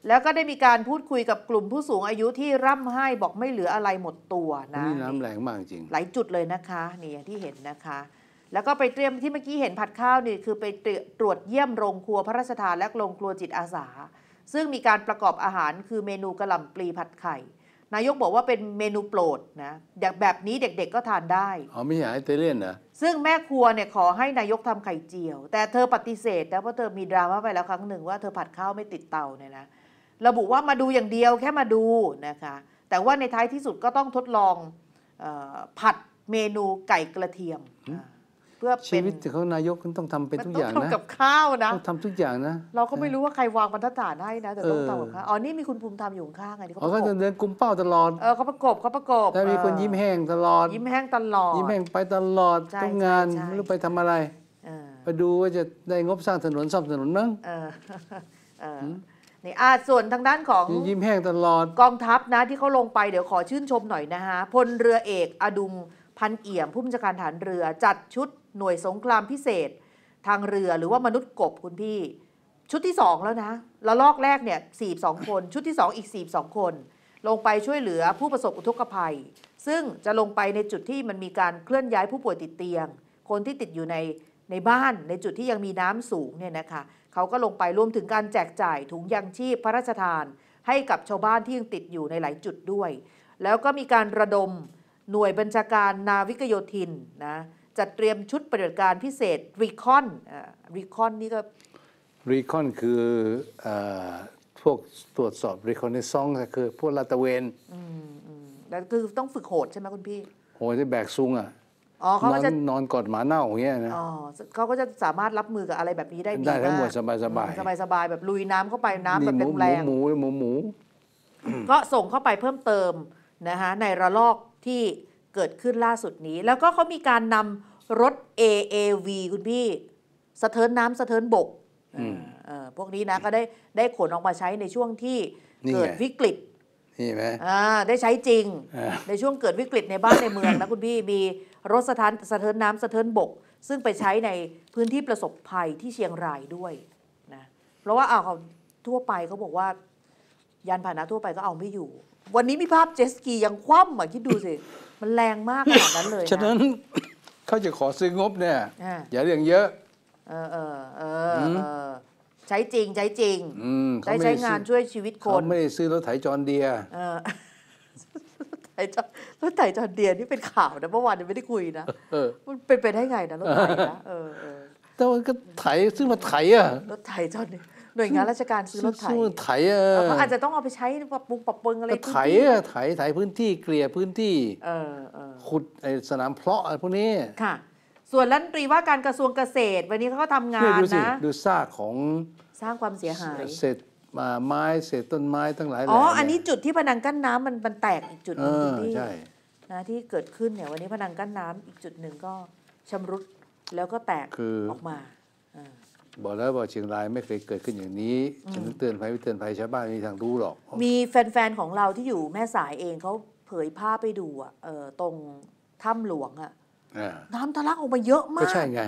แล้วก็ได้มีการพูดคุยกับกลุ่มผู้สูงอายุที่ร่ำไห้บอกไม่เหลืออะไรหมดตัวนะนี่น้ำแรงมากจริง หลายจุดเลยนะคะ นี่อย่างที่เห็นนะคะ แล้วก็ไปเตรียมที่เมื่อกี้เห็นผัดข้าวนี่คือไปตรวจเยี่ยมโรงครัวพระราชทานและโรงครัวจิตอาสา ซึ่งมีการประกอบอาหารคือเมนูกระหล่ำปลีผัดไข่นายกบอกว่าเป็นเมนูโปรดนะแบบนี้เด็กๆก็ทานได้ อ๋อไม่ใช่อเตเลียนนะ ซึ่งแม่ครัวเนี่ยขอให้นายกทำไข่เจียว แต่เธอปฏิเสธแล้วเพราะเธอมีดราม่าไปแล้วครั้งหนึ่งว่าเธอผัดข้าวไม่ติดเตาเนี่ยนะ ระบุว่ามาดูอย่างเดียวแค่มาดูนะคะ แต่ว่าในท้ายที่สุดก็ต้องทดลองอผัดเมนูไก่กระเทียมพื่อชีวิตของนายกต้องทำเป็นทุกอย่างนะต้องทำกับข้าวนะต้องทำทุกอย่างนะ เราก็ไม่รู้ว่าใครวางบรรทัดฐานให้นะแต่ต้องทำกับข้าวอ๋อนี่มีคุณภูมิธรรมอยู่ข้างไงที่เขาประกบเดินกุมเป้าตลอดเออเขาประกบเขาประกบแต่มีคนยิ้มแห้งตลอด ยิ้มแห้งตลอดยิ้มแห้งไปตลอดทุกงานไม่รู้ไปทำอะไรไปดูว่าจะได้งบสร้างถนนซ่อมถนนมั้งนี่อาส่วนทางด้านของยิ้มแห้งตลอดกองทัพนะที่เขาลงไปเดี๋ยวขอชื่นชมหน่อยนะฮะพลเรือเอก อดุมพันเอี่ยมผู้บัญชาการฐานเรือ จัดชุดหน่วยสงครามพิเศษ ทางเรือหรือว่ามนุษย์กบคุณพี่ ชุดที่สองแล้วนะละลอกแรกเนี่ยสี่สองคน ชุดที่สองอีกสี่สองคน ลงไปช่วยเหลือผู้ประสบอุทกภัย ซึ่งจะลงไปในจุดที่มันมีการเคลื่อนย้ายผู้ป่วยติดเตียง คนที่ติดอยู่ในในบ้านในจุดที่ยังมีน้ำสูงเนี่ยนะคะเขาก็ลงไปรวมถึงการแจกจ่ายถุงยางชีพพระราชทาน ให้กับชาวบ้านที่ยังติดอยู่ในหลายจุดด้วย แล้วก็มีการระดมหน่วยบัญชาการนาวิกโยธินนะจัดเตรียมชุดปฏิบัติการพิเศษรีคอนรีคอนนี่ก็รีคอนคืออพวกตรวจสอบรีคอนในซองคือพวกลาตะเวนแล้วคือต้องฝึกโหดใช่ไหมคุณพี่โหดที่แบกซุงอ่ะอ๋อเขาจะนอนกอดหมาเน่าอย่างเงี้ยนะอ๋อเขาก็จะสามารถรับมือกับอะไรแบบนี้ได้ดีมาก ได้ทั้งหมดสบายสบายสบายสบายแบบลุยน้ำเข้าไปน้ำแบบแรงหมูหมูหมูหมูก็ส่งเข้าไปเพิ่มเติมนะคะในระลอกที่เกิดขึ้นล่าสุดนี้แล้วก็เขามีการนำรถ AAV คุณพี่สะเทินน้ำสะเทินบกพวกนี้นะก็ได้ได้ขนออกมาใช้ในช่วงที่เกิดวิกฤต นี่ไหมอ่าได้ใช้จริง ในช่วงเกิดวิกฤตในบ้านในเมืองนะคุณพี่ มีรถสะทินสะเทินน้ำสะเทินบก ซึ่งไปใช้ในพื้นที่ประสบภัยที่เชียงรายด้วยนะเพราะว่าเอาเขาทั่วไปเขาบอกว่ายานพาหนะทั่วไปก็เอาไม่อยู่ วันนี้มีภาพเจสกียังคว่ำอ่ะคิดดูสิมันแรงมากขนาดนั้นเลย ฉะนั้นเขาจะขอซื้องบเนี่ย อย่าเรื่องเยอะ เออเออเออใช้จริงใช้จริงใช้ใช้งานช่วยชีวิตคนเขาไม่้ซื้อรถไถจอนเดียรถไถจอนเดียนี่เป็นข่าวนะเมื่อวานไม่ได้คุยนะมันเป็นไปได้ไงนะรถไถนะเออ แต่ว่าก็ไถซึ่งมาไถอ่ะรถไถจอนเดียหน่วยงานราชการซื้อรถไถเออาจจะต้องเอาไปใช้ปรับปรุงปรับปรุงอะไรไถไถไถพื้นที่เกลี่ยพื้นที่ขุดสนามเพาะอะไรพวกนี้ค่ะ ส่วนรัฐมนตรีว่าการกระทรวงเกษตร วันนี้เขาก็ทำงานนะดูซากของสร้างความเสียหายเสศาไม้เศษต้นไม้ทั้งหลายอ๋ออันนี้จุดที่พนังกั้นน้ำมันมันแตกอีกจุดหนึงที่นะที่เกิดขึ้นเนี่ยวันนี้พนังกั้นน้ำอีกจุดหนึ่งก็ชำรุดแล้วก็แตกออกมาบอกแล้วว่าเชียงรายไม่เคยเกิดขึ้นอย่างนี้ฉันเตือนภัยไม่เตือนภัยชาวบ้านมีทางรู้หรอก มีแฟนๆ ของเราที่อยู่แม่สายเองเขาเผยภาพไปดูอ่ะตรงถ้ำหลวงอ่ะน้ำทะลักออกมาเยอะมากก็ใช่ไง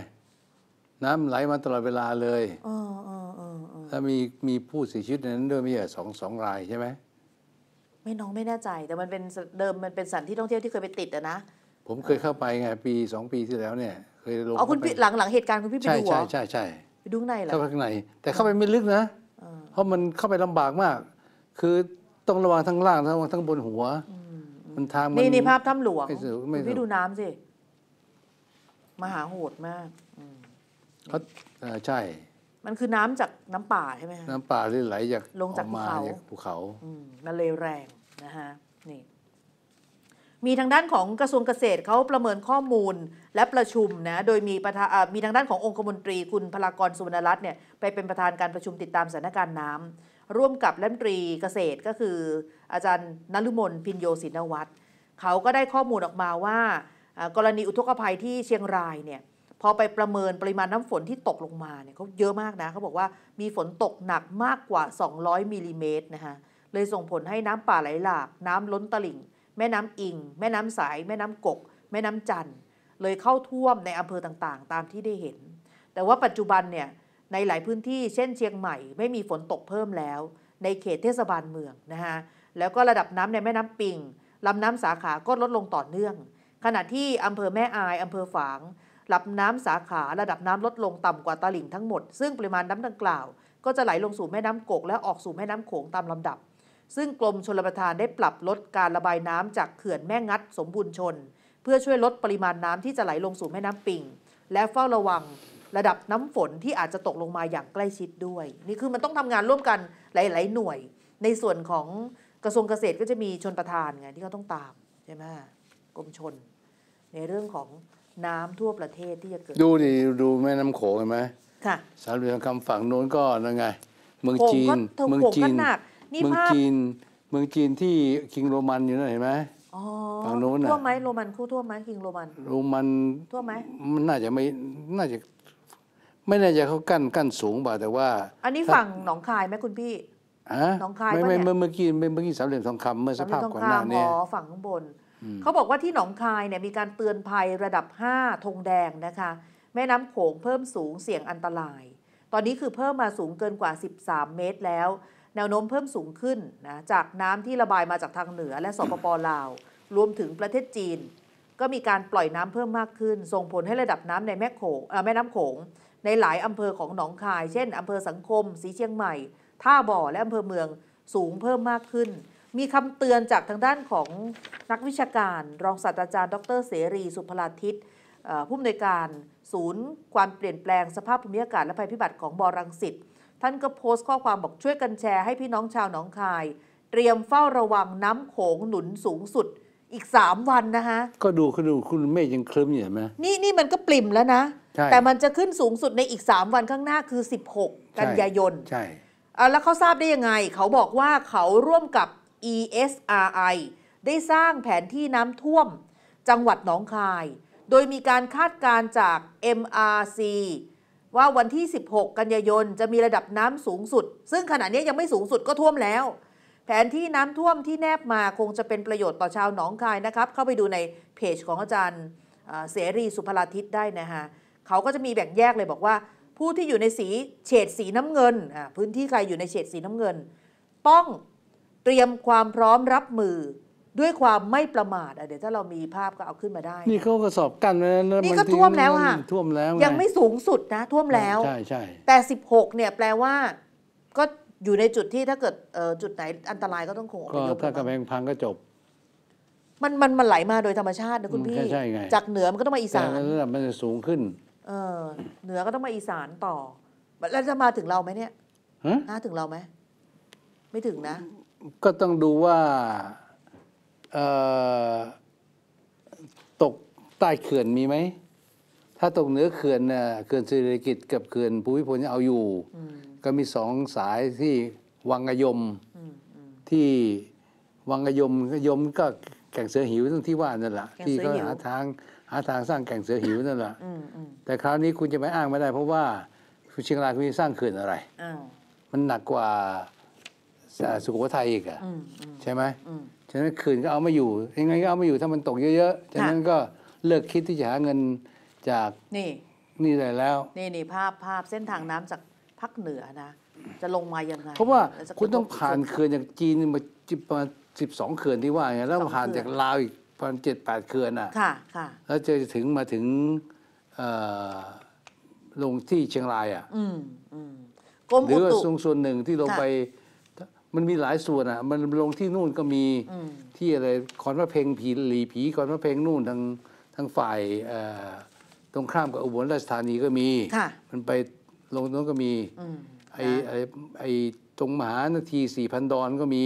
น้ำไหลมาตลอดเวลาเลยถ้ามีมีผู้เสียชีวิตในนั้นด้วยมีสองสองรายใช่ไหม ไม่น้องไม่แน่ใจแต่มันเป็นเดิม มันเป็นสันที่ท่องเที่ยวที่เคยไปติดอะนะผมเคยเข้าไปไงปีสองปีที่แล้วเนี่ยเคยลงอ๋อคุณพี่หลังหลังเหตุการณ์คุณพี่ไปดูใช่ใช่ใช่ไปดูข้างในเหรอเข้าไปข้างในแต่เข้าไปไม่ลึกนะเพราะมันเข้าไปลำบากมาก คือต้องระวังทั้งล่างระวังทั้งบนหัวมันทางมัน นี่นี่ภาพถ้ำหลวงพี่ดูน้ำสิ มหาโหดมากเขาใช่ มันคือน้ำจากน้ำป่าใช่ไหมน้ำป่าที่ไหลจากลงจากภูเขาภูเขามันเลแรงนะฮะ นี่มีทางด้านของกระทรวงเกษตรเขาประเมินข้อมูลและประชุมนะโดยมีประธานมีทางด้านขององคมนตรีคุณพลากรสุวรรณรัตน์เนี่ยไปเป็นประธานการประชุมติดตามสถานการณ์น้ำ ร่วมกับรัฐมนตรีเกษตรก็คืออาจารย์นลุมนพินโยศินวัตรเขาก็ได้ข้อมูลออกมาว่า กรณีอุทกภัยที่เชียงรายเนี่ยพอไปประเมินปริมาณน้ำฝนที่ตกลงมาเนี่ยเขาเยอะมากนะเขาบอกว่ามีฝนตกหนักมากกว่า 200มิลลิเมตรนะคะเลยส่งผลให้น้ำป่าไหลหลากน้ำล้นตลิ่งแม่น้ำอิง แม่น้ำสาย แม่น้ำกก แม่น้ำจันเลยเข้าท่วมในอำเภอต่างๆ ตามที่ได้เห็น แต่ว่าปัจจุบันเนี่ย ในหลายพื้นที่ เช่น เชียงใหม่ ไม่มีฝนตกเพิ่มแล้ว ในเขตเทศบาลเมืองนะคะแล้วก็ระดับน้ำในแม่น้ำปิงลำน้ำสาขา ก็ลดลงต่อเนื่อง ขณะที่อำเภอแม่อายอำเภอฝางลำน้ำสาขา ระดับน้ำลดลงต่ำกว่าตลิ่งทั้งหมด ซึ่งปริมาณน้ำดังกล่าว ก็จะไหลลงสู่แม่น้ำกกและออกสู่แม่น้ำโขงตามลำดับซึ่งกรมชลประทานได้ปรับลดการระบายน้ำจากเขื่อนแม่งัดสมบูรณ์ชน เพื่อช่วยลดปริมาณน้ำที่จะไหลลงสู่แม่น้ำปิง และเฝ้าระวังระดับน้ำฝนที่อาจจะตกลงมาอย่างใกล้ชิดด้วย นี่คือมันต้องทำงานร่วมกันหลาย ๆ หน่วย ในส่วนของกระทรวงเกษตรก็จะมีชนประทานไงที่เขาต้องตาม ใช่ไหมกรมชนในเรื่องของน้ำทั่วประเทศที่จะเกิดดูดิดูแม่น้ำโขงเห็นไหมค่ะสารเรืี่มคำฝั่งโน้นก็นั่นไงเมืองจีนเมืองจีนหนักนี่เมืองจีนเมืองจีนที่คิงโรมันอยู่นั่นเห็นไหมอฝั่งโน้นน่ะท่วมไหมโรมันคู่ท่วมไหมคิงโรมัน โรมันท่วมไหมมันน่าจะไม่น่าจะ ไม่แน่ใจเขากั้นกั้นสูงบ่าแต่ว่า อันนี้ฝั่งหนองคายไหมคุณพี่หนองคายไม่ไม่เมื่อกี้เมื่อเมื่อกี้สามเหลี่ยมทองคำเมื่อสภาพก่อนหน้านี้อ๋อฝั่งข้างบนเขาบอกว่าที่หนองคายเนี่ยมีการเตือนภัยระดับ5ธงแดงนะคะ แม่น้ำโขงเพิ่มสูงเสี่ยงอันตราย ตอนนี้คือเพิ่มมาสูงเกินกว่า13เมตรแล้วแนวโน้มเพิ่มสูงขึ้นนะจากน้ำที่ระบายมาจากทางเหนือและสปปลาว รวมถึงประเทศจีน ก็มีการปล่อยน้ำเพิ่มมากขึ้น ส่งผลให้ระดับน้ำในแม่โขงแม่น้ำโขง ในหลายอำเภอของหนองคาย เช่นอำเภอสังคม สีเชียงใหม่ท่าบ่อและอำเภอเมืองสูงเพิ่มมากขึ้น มีคำเตือนจากทางด้านของนักวิชาการรองศาสตราจารย์ ดรเสรี สุภลาทิตผู้อำนวยการศูนย์ความเปลี่ยนแปลงสภาพภูมิอากาศและภัยพิบัติของบอรังสิตท่านก็โพสต์ข้อความบอกช่วยกันแชร์ให้พี่น้องชาวหนองคาย เตรียมเฝ้าระวังน้ำโขงหนุนสูงสุดอีกสามวันนะคะก็ดูคดูคุณเมฆยังเคลิ้มอยู่ไหมนี่ นี่มันก็ปริ่มแล้วนะ แต่มันจะขึ้นสูงสุดในอีกสามวันข้างหน้าคือ 16 กันยายน ใช่แล้วเขาทราบได้ยังไง เขาบอกว่าเขาร่วมกับ ESRI ได้สร้างแผนที่น้ำท่วม จังหวัดหนองคาย โดยมีการคาดการจาก MRC ว่าวันที่ 16 กันยายน จะมีระดับน้ำสูงสุด ซึ่งขณะนี้ยังไม่สูงสุดก็ท่วมแล้ว แผนที่น้ำท่วมที่แนบมาคงจะเป็นประโยชน์ต่อชาวหนองคายนะครับ เข้าไปดูในเพจของอาจารย์เสรีสุภราทิตได้นะฮะ เขาก็จะมีแบ่งแยกเลยบอกว่า ผู้ที่อยู่ในสีเฉดสีน้ำเงิน พื้นที่ใครอยู่ในเฉดสีน้ำเงินต้องเตรียมความพร้อมรับมือด้วยความไม่ประมาทอ่ะเดี๋ยวถ้าเรามีภาพก็เอาขึ้นมาได้ นี่เขาก็สอบกันแล้วนี่ก็ท่วมแล้วค่ะ ท่วมแล้ว ยังไม่สูงสุดนะ ท่วมแล้ว ใช่ใช่ แต่สิบหกเนี่ยแปลว่า ก็อยู่ในจุดที่ถ้าเกิดจุดไหนอันตรายก็ต้องคงอพยพถ้ากำแพงพังก็จบ มันมันมันไหลมาโดยธรรมชาตินะคุณพี่จากเหนือมันก็ต้องมาอีสานระดับมันจะสูงขึ้นเออเหนือก็ต้องมาอีสานต่อแล้วจะมาถึงเราไหมเนี่ยฮะถึงเราไหมไม่ถึงนะ ก็ต้องดูว่าตกใต้เขื่อนมีไหม ถ้าตกเหนือเขื่อนเขื่อนเิริกิตกับเขื่อนภูมิพลเอาอยู่ ก็มีสองสายที่วังกยมที่วังกยมยมก็แก่งเสือหิวที่ว่านั่นแหละที่ก็หาทางหาทางสร้างแก่งเสือหิวนั่นแหละแต่คราวนี้คุณจะไปอ้างไม่ได้ เพราะว่าเชียงรายคุณสร้างเขื่อนอะไรมันหนักกว่าสุโขทัยอีกอ่ะใช่ไหมฉะนั้นคืนก็เอาไม่อยู่ยังไงก็เอาไม่อยู่ถ้ามันตกเยอะๆฉะนั้นก็เลิกคิดที่จะหาเงินจากนี่ นี่ได้แล้ว นี่นี่ภาพภาพเส้นทางน้ำจากภาคเหนือนะจะลงมายังไงเพราะว่าคุณต้องผ่านเขื่อนจากจีนมาจิบมาสิบสองเขื่อนที่ว่าไงแล้วผ่านจากลาวอีกพันเจ็ดแปดเขื่อนอ่ะค่ะค่ะ แล้วจะถึงมาถึงลงที่เชียงราย อ่ะ อืหรือว่าส่วนส่วนหนึ่งที่ลงไปมันมีหลายส่วนอ่ะ มันลงที่นู่นก็มีที่อะไรคอนพระเพลงผีหลีผีคอนพระเพลงนู่นทางทางฝ่ายตรงข้ามกับอุบลราชธานีก็มี มันไปลงตรงก็มีไอไอไอตรงมหานาทีสี่พันดอนก็มี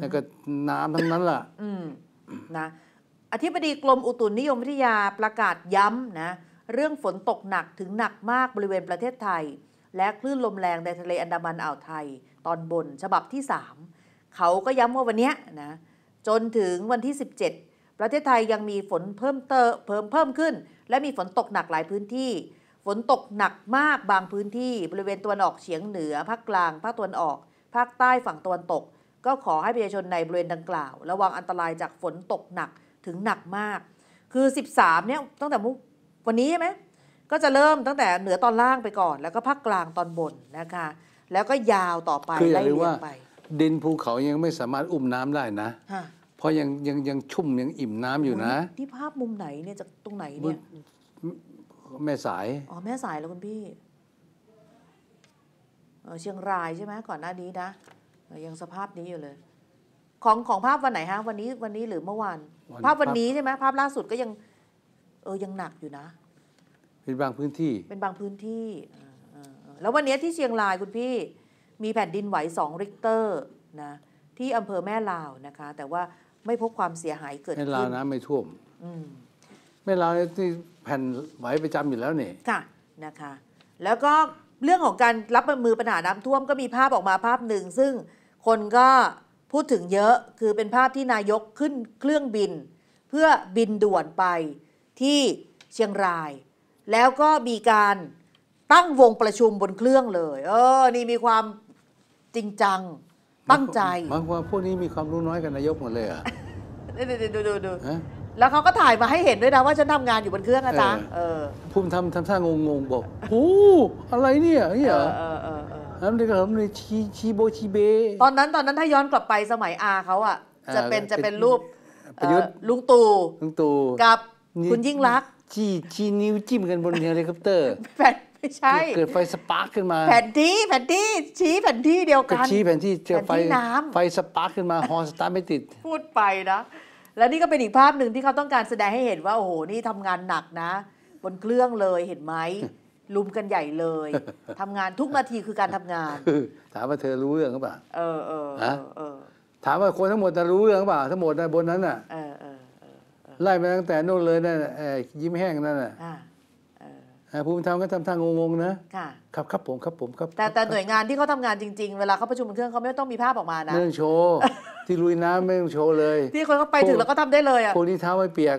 นั่นก็น้ำทั้งนั้นล่ะนะอธิบดีกรมอุตุนิยมวิทยาประกาศย้ำนะเรื่องฝนตกหนักถึงหนักมากบริเวณประเทศไทยและคลื่นลมแรงในทะเลอันดามันอ่าวไทยตอนบนฉบับที่3เขาก็ย้ำว่าวันนี้นะจนถึงวันที่ 17 ประเทศไทยยังมีฝนเพิ่มเติมเพิ่มเพิ่มขึ้น และมีฝนตกหนักหลายพื้นที่ ฝนตกหนักมากบางพื้นที่บริเวณตะวันออกเฉียงเหนือภาคกลางภาคตะวันออก ภาคใต้ฝั่งตะวันตกก็ขอให้ประชาชนในบริเวณดังกล่าว ระวังอันตรายจากฝนตกหนักถึงหนักมาก คือ 13เนี่ยตั้งแต่วันนี้ใช่ไหมก็จะเริ่มตั้งแต่เหนือตอนล่างไปก่อน แล้วก็ภาคกลางตอนบนนะคะ แล้วก็ยาวต่อไปไล่เรียงไปดินภูเขายังไม่สามารถอุ้มน้ำได้นะเพราะยังยังยังชุ่มยังอิ่มน้ำอยู่นะที่ภาพมุมไหนเนี่ยจากตรงไหนเนี่ย แม่สายอ๋อแม่สายแล้วคุณพี่เชียงรายใช่ไหมก่อนหน้านี้นะยังสภาพนี้อยู่เลย ของของภาพวันไหนฮะวันนี้วันนี้หรือเมื่อวานภาพวันนี้ใช่ไหมภาพล่าสุดก็ยังเออยังหนักอยู่นะเป็นบางพื้นที่ เป็นบางพื้นที่ แล้ววันนี้ที่เชียงรายคุณพี่มีแผ่นดินไหวสองริกเตอร์นะที่อำเภอแม่ลาวนะคะ แต่ว่าไม่พบความเสียหายเกิดขึ้นแม่ลาวน้ำไม่ท่วมแม่ลาวที่แผ่นไหวประจำอยู่แล้วนี่ค่ะนะคะ แล้วก็เรื่องของการรับมือปัญหาน้ำท่วมก็มีภาพออกมาภาพหนึ่งซึ่งคนก็พูดถึงเยอะคือเป็นภาพที่นายกขึ้นเครื่องบิน เพื่อบินด่วนไปที่เชียงรายแล้วก็มีการตั้งวงประชุมบนเครื่องเลย เออ นี่มีความจริงจังตั้งใจบางคนพวกนี้มีความรู้น้อยกันนายกหมดเลยอ่ะดูดูดูดูแล้วเขาก็ถ่ายมาให้เห็นด้วยนะ ว่าฉันทำงานอยู่บนเครื่องนะจ๊ะเอภูมิทำทำท่างงง ๆ บอกโอ้อะไรเนี่ยเนี่ยเหรอเออเอเ้ันก็เนชีชีโบชีเบตอนนั้นตอนนั้นถ้าย้อนกลับไปสมัยอาเขาอ่ะ จะเป็นจะเป็นรูปลุงตู่ลุงตู่กับคุณยิ่งรักจี้ชี้นิ้วจิ้มกันบนเฮลิคอปเตอร์ แผ่นไม่ใช่ เกิดไฟสปาร์กขึ้นมา แผ่นที่แผ่นที่ชี้แผ่นที่เดียวกกันชี้แผ่นที่เจอไฟน้ำไฟสปาร์กขึ้นมาฮอร์สตาร์ไม่ติด พูดไปนะ แล้วนี่ก็เป็นอีกภาพหนึ่งที่เขาต้องการแสดงให้เห็นว่า โอ้โหนี่ทำงานหนักนะ บนเครื่องเลยเห็นไหมลุมกันใหญ่เลยทำงานทุกนาทีคือการทำงาน ถามว่าเธอรู้เรื่องหรือเปล่า เออเออถามว่าคนทั้งหมดจะรู้เรื่องหรือเปล่าทั้งหมดในบนนั้นน่ะเออไล่มาตั้งแต่นู่นเลยนั่นยิ้มแห้งนั่นหละภูมิธรรมก็ทำทางงงๆนะครับครับผมครับผมครับแต่แต่หน่วยงานที่เขาทำงานจริงๆ เวลาเขาประชุมเครื่องเขาไม่ต้องมีภาพออกมานะไม่ต้องโชว์ ที่ลุยน้ำไม่ต้องโชว์เลย ที่คนเขาไปถึงแล้วก็ทำได้เลยอ่ะคนที่เท้าไม่เปียก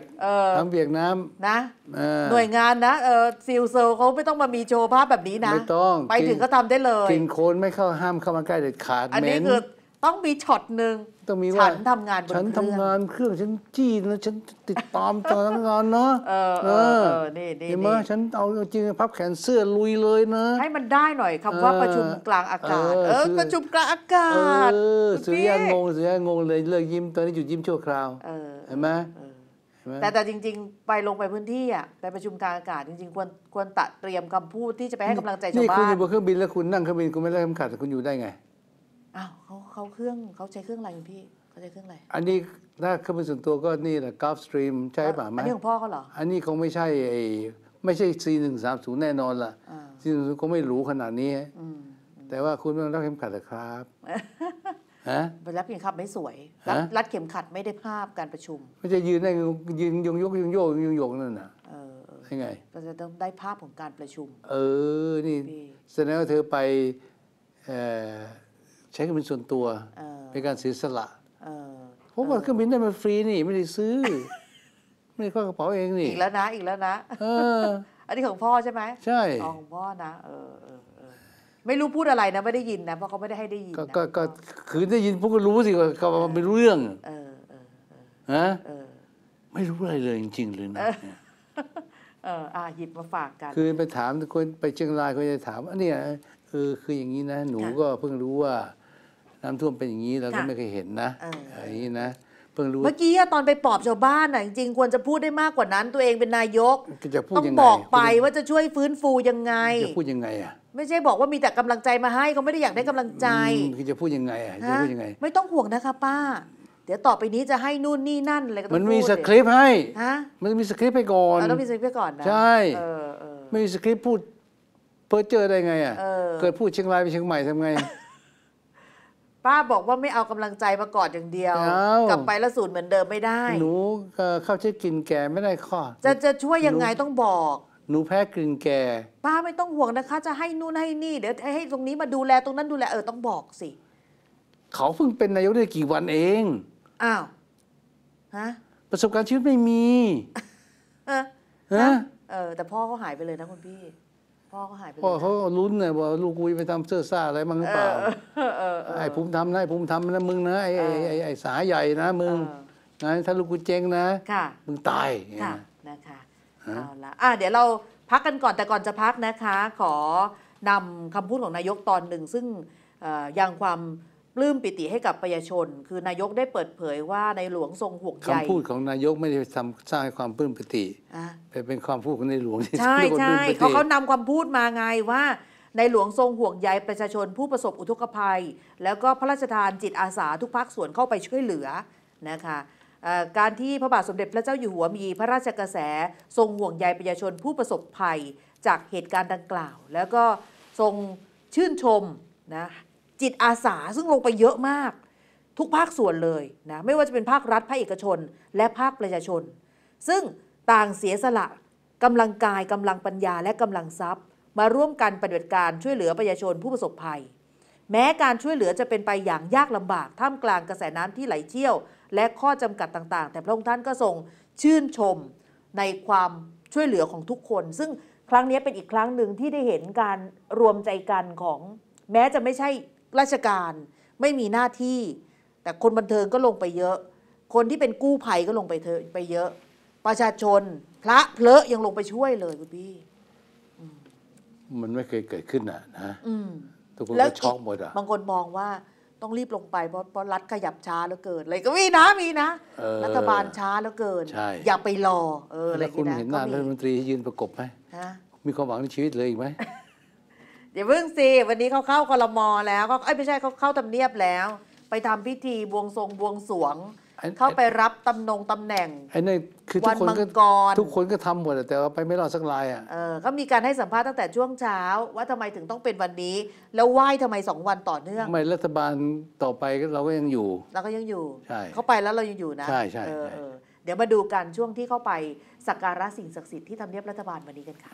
ทาเปียกน้ำนะหน่วยงานนะเออซิลเซลเขาไม่ต้องมามีโชว์ภาพแบบนี้นะไม่ต้องไปถึงก็ทำได้เลยกินโคนไม่เข้าห้ามเข้ามาใกล้เด็ดขาด อันนี้คือต้องมีช็อตหนึ่งต้องมีว่าฉันทำงานบนเครื่อง ฉันทำงานเครื่องฉันจี้นะฉันติดตามตารางงานนะเออเออนี่นี่เห็นไหมฉันเอาจริงพับแขนเสื้อลุยเลยนะ ให้มันได้หน่อยคำว่าประชุมกลางอากาศ เออประชุมกลางอากาศสุดยังงสุดยงงเลยเลิกยิ้มตอนนี้หยุดยิ้มชั่วคราวเห็นไหมแต่แต่จริงๆไปลงไปพื้นที่อ่ะไปประชุมกลางอากาศ จริงๆ ควรควรตัดเตรียมคำพูดที่จะไปให้กำลังใจชาวบ้านนี่คุณอยู่บนเครื่องบินแล้วคุณนั่งเครื่องบินคุณไม่ได้คำขาดแต่คุณอยู่ได้ไง้าวเขาเขาเครื่องเขาใช้เครื่องอะไรคุณพี่เขาใช้เครื่องอะไรอันนี้ถ้าเครื่องมือส่วนตัวก็นี่แหละกราฟสตรีมใช่ป่ะไหมอันนี้ของพ่อเขาเหรออันนี้คงไม่ใช่ไอ้ไม่ใช่ซีหนึ่งสามศูนย์แน่นอนล่ะึ่งาูนย์คงไม่หรูขนาดนี้แต่ว่าคุณต้องรับเข็มขัดเหครับฮะรับเข็มขัดไม่สวยรัดเข็มขัดไม่ได้ภาพการประชุมไม่ใช่ยืนได้งยืนยงยกยงโยกยงโยกนั่นน่ะเยังไงเราจะต้องได้ภาพของการประชุม เออนี่ี่แสดงว่าเธอไปเอ่อช้เันเป็นส่วนตัวเป็นการเสียสละเพราะว่าเครื่องบินได้มันฟรีนี่ ไม่ได้ซื้อ ไม่ได้ข้ากระเป๋าเองนี่อีกแล้วนะอีกแล้วนะอันนี้ของพ่อใช่ไหม ใช่ของพ่อนะเออเออไม่รู้พูดอะไรนะไม่ได้ยินนะเพราะเขาไม่ได้ให้ได้ยินก็ก็คือได้ยินพวกก็รู้สิว่าเขาไม่รู้เรื่องเเออออฮะไม่รู้อะไรเลยจริงๆเลยนะเอออ่าหยิบมาฝากกันคือไปถามคนไปเชียงรายเขาจะถามอันนี้คือคืออย่างนี้นะ หนูก็เพิ่งรู้ว่าน้ำท่วมเป็นอย่างนี้เราก็ไม่เคยเห็นนะอย่างนี้นะเพิ่งรู้เมื่อกี้ตอนไปปอบชาวบ้านอ่ะจริงๆควรจะพูดได้มากกว่านั้น ตัวเองเป็นนายกจะพูต้องบอกไปว่าจะช่วยฟื้นฟูยังไงจะพูดยังไงอ่ะไม่ใช่บอกว่ามีแต่กำลังใจมาให้เขาไม่ได้อยากได้กำลังใจคือจะพูดยังไงอ่ะจะพูดยังไง ไม่ต้องห่วงนะคะป้า เดี๋ยวต่อไปนี้จะให้นู่นนี่นั่นอะไรก็ต้องพูดมันมีสคริปต์ให้ฮะมันมีสคริปต์ไปก่อนต้องมีสคริปต์ไปก่อนนะใช่ไม่มีสคริปต์พูดเพ่งเจอได้ไงอ่ะเกิดพูดเชียงรายไปเชียงใหม่ทำไงป้าบอกว่าไม่เอากำลังใจมากอดอย่างเดียวกลับไปละสูตรเหมือนเดิมไม่ได้หนูเข้าใช้กลิ่นแก่ไม่ได้ข้อจะจะช่วยยังไงต้องบอก หนูแพ้กลิ่นแก่ป้าไม่ต้องห่วงนะคะ จะให้นู่นให้นี่เดี๋ยวให้ตรงนี้มาดูแลตรงนั้นดูแลเออต้องบอกสิเขาเพิ่งเป็นนายกได้กี่วันเองอ้าวฮะประสบการณ์ชีวิตไม่มีฮะเออแต่พ่อเขาหายไปเลยนะคุณพี่พ่อเขาหายไปพ่อเขาลุ้นไงบว่าลูกกูไปทำเสื้อซ่าอะไรมั้งหรือเปล่าไอ้ภูมิทำนะไอ้ภูมิทำนะมึงนะไอ้ไอ้ไอ้สาใหญ่นะมึงนะถ้าลูกกูเจ๊งนะ มึงตายค่ะนะคะเอาละอ่ะเดี๋ยวเราพักกันก่อนแต่ก่อนจะพักนะคะ ขอนำคำพูดของนายกตอนหนึ่งซึ่งยังความปลื้มปิติให้กับประชาชน คือนายกได้เปิดเผยว่าในหลวงทรงห่วงใยคำพูดของนายกไม่ได้ทำสร้างความปลื้มปิติไปเป็นความพูดของในหลวงใช่ใช่เขาเขานำความพูดมาไงว่า ในหลวงทรงห่วงใยประชาชนผู้ประสบอุทกภัย แล้วก็พระราชทานจิตอาสาทุกภาคส่วนเข้าไปช่วยเหลือนะคะการที่พระบาท สมเด็จพระเจ้าอยู่หัวมีพระราชกระแส ทรงห่วงใยประชาชนผู้ประสบภัยจากเหตุการณ์ดังกล่าว แล้วก็ทรงชื่นชมนะจิตอาสาซึ่งลงไปเยอะมาก ทุกภาคส่วนเลยนะไม่ว่าจะเป็นภาครัฐภาคเอกชน และภาคประชาชน ซึ่งต่างเสียสละกำลังกายกำลังปัญญาและกำลังทรัพย์ มาร่วมกันปฏิบัติการช่วยเหลือประชาชนผู้ประสบภัย แม้การช่วยเหลือจะเป็นไปอย่างยากลำบากท่ามกลางกระแสน้ำที่ไหลเชี่ยว และข้อจำกัดต่างๆ แต่พระองค์ท่านก็ทรงชื่นชมในความช่วยเหลือของทุกคน ซึ่งครั้งนี้เป็นอีกครั้งหนึ่งที่ได้เห็นการรวมใจกันของแม้จะไม่ใช่ราชการไม่มีหน้าที่ แต่คนบันเทิงก็ลงไปเยอะ คนที่เป็นกู้ภัยก็ลงไปเถอะไปเยอะ ประชาชนพระเพลยังลงไปช่วยเลยคุณพี่มันไม่เคยเกิดขึ้นอ่ะนะทุกคนก็ช็อกหมดอ่ะบางคนมองว่าต้องรีบลงไปเพราะเพราะรัฐขยับช้าแล้วเกิดอะไรก็มีนะมีนะรัฐบาลช้าแล้วเกินอย่าไปรอ เอออะไรคุณเห็นหน้ารัฐมนตรียืนประกบไหมมีความหวังในชีวิตเลยอีกไหมอย่าเพิ่งสิวันนี้เขาเข้าคอรมอแล้วเขาเอ้ยไม่ใช่เขาเข้าทำเนียบแล้ว ไปทำพิธีบวงสรงบวงสรวง เข้าไปรับตำนงตำแหน่งไอ้นี่คือทุกคนวันมก็งทุกคนก็ทำหมดแต่าไปไม่รอดสักลายอ่ะเออขามีการให้สัมภาษณ์ตั้งแต่ช่วงเช้า ว่าทำไมถึงต้องเป็นวันนี้ แล้วไหว้ทำไมสองวันต่อเนื่องไม่รัฐบาลต่อไปเราก็ยังอยู่เราก็ยังอยู่ใช่เขาไปแล้วเรายังอยู่นะใช่ใช่เใช่เออเดี๋ยวมาดูกันช่วงที่เข้าไปสักการะสิ่งศักดิ์สิทธิ์ที่ทำเนียบรัฐบาลวันนี้กันค่ะ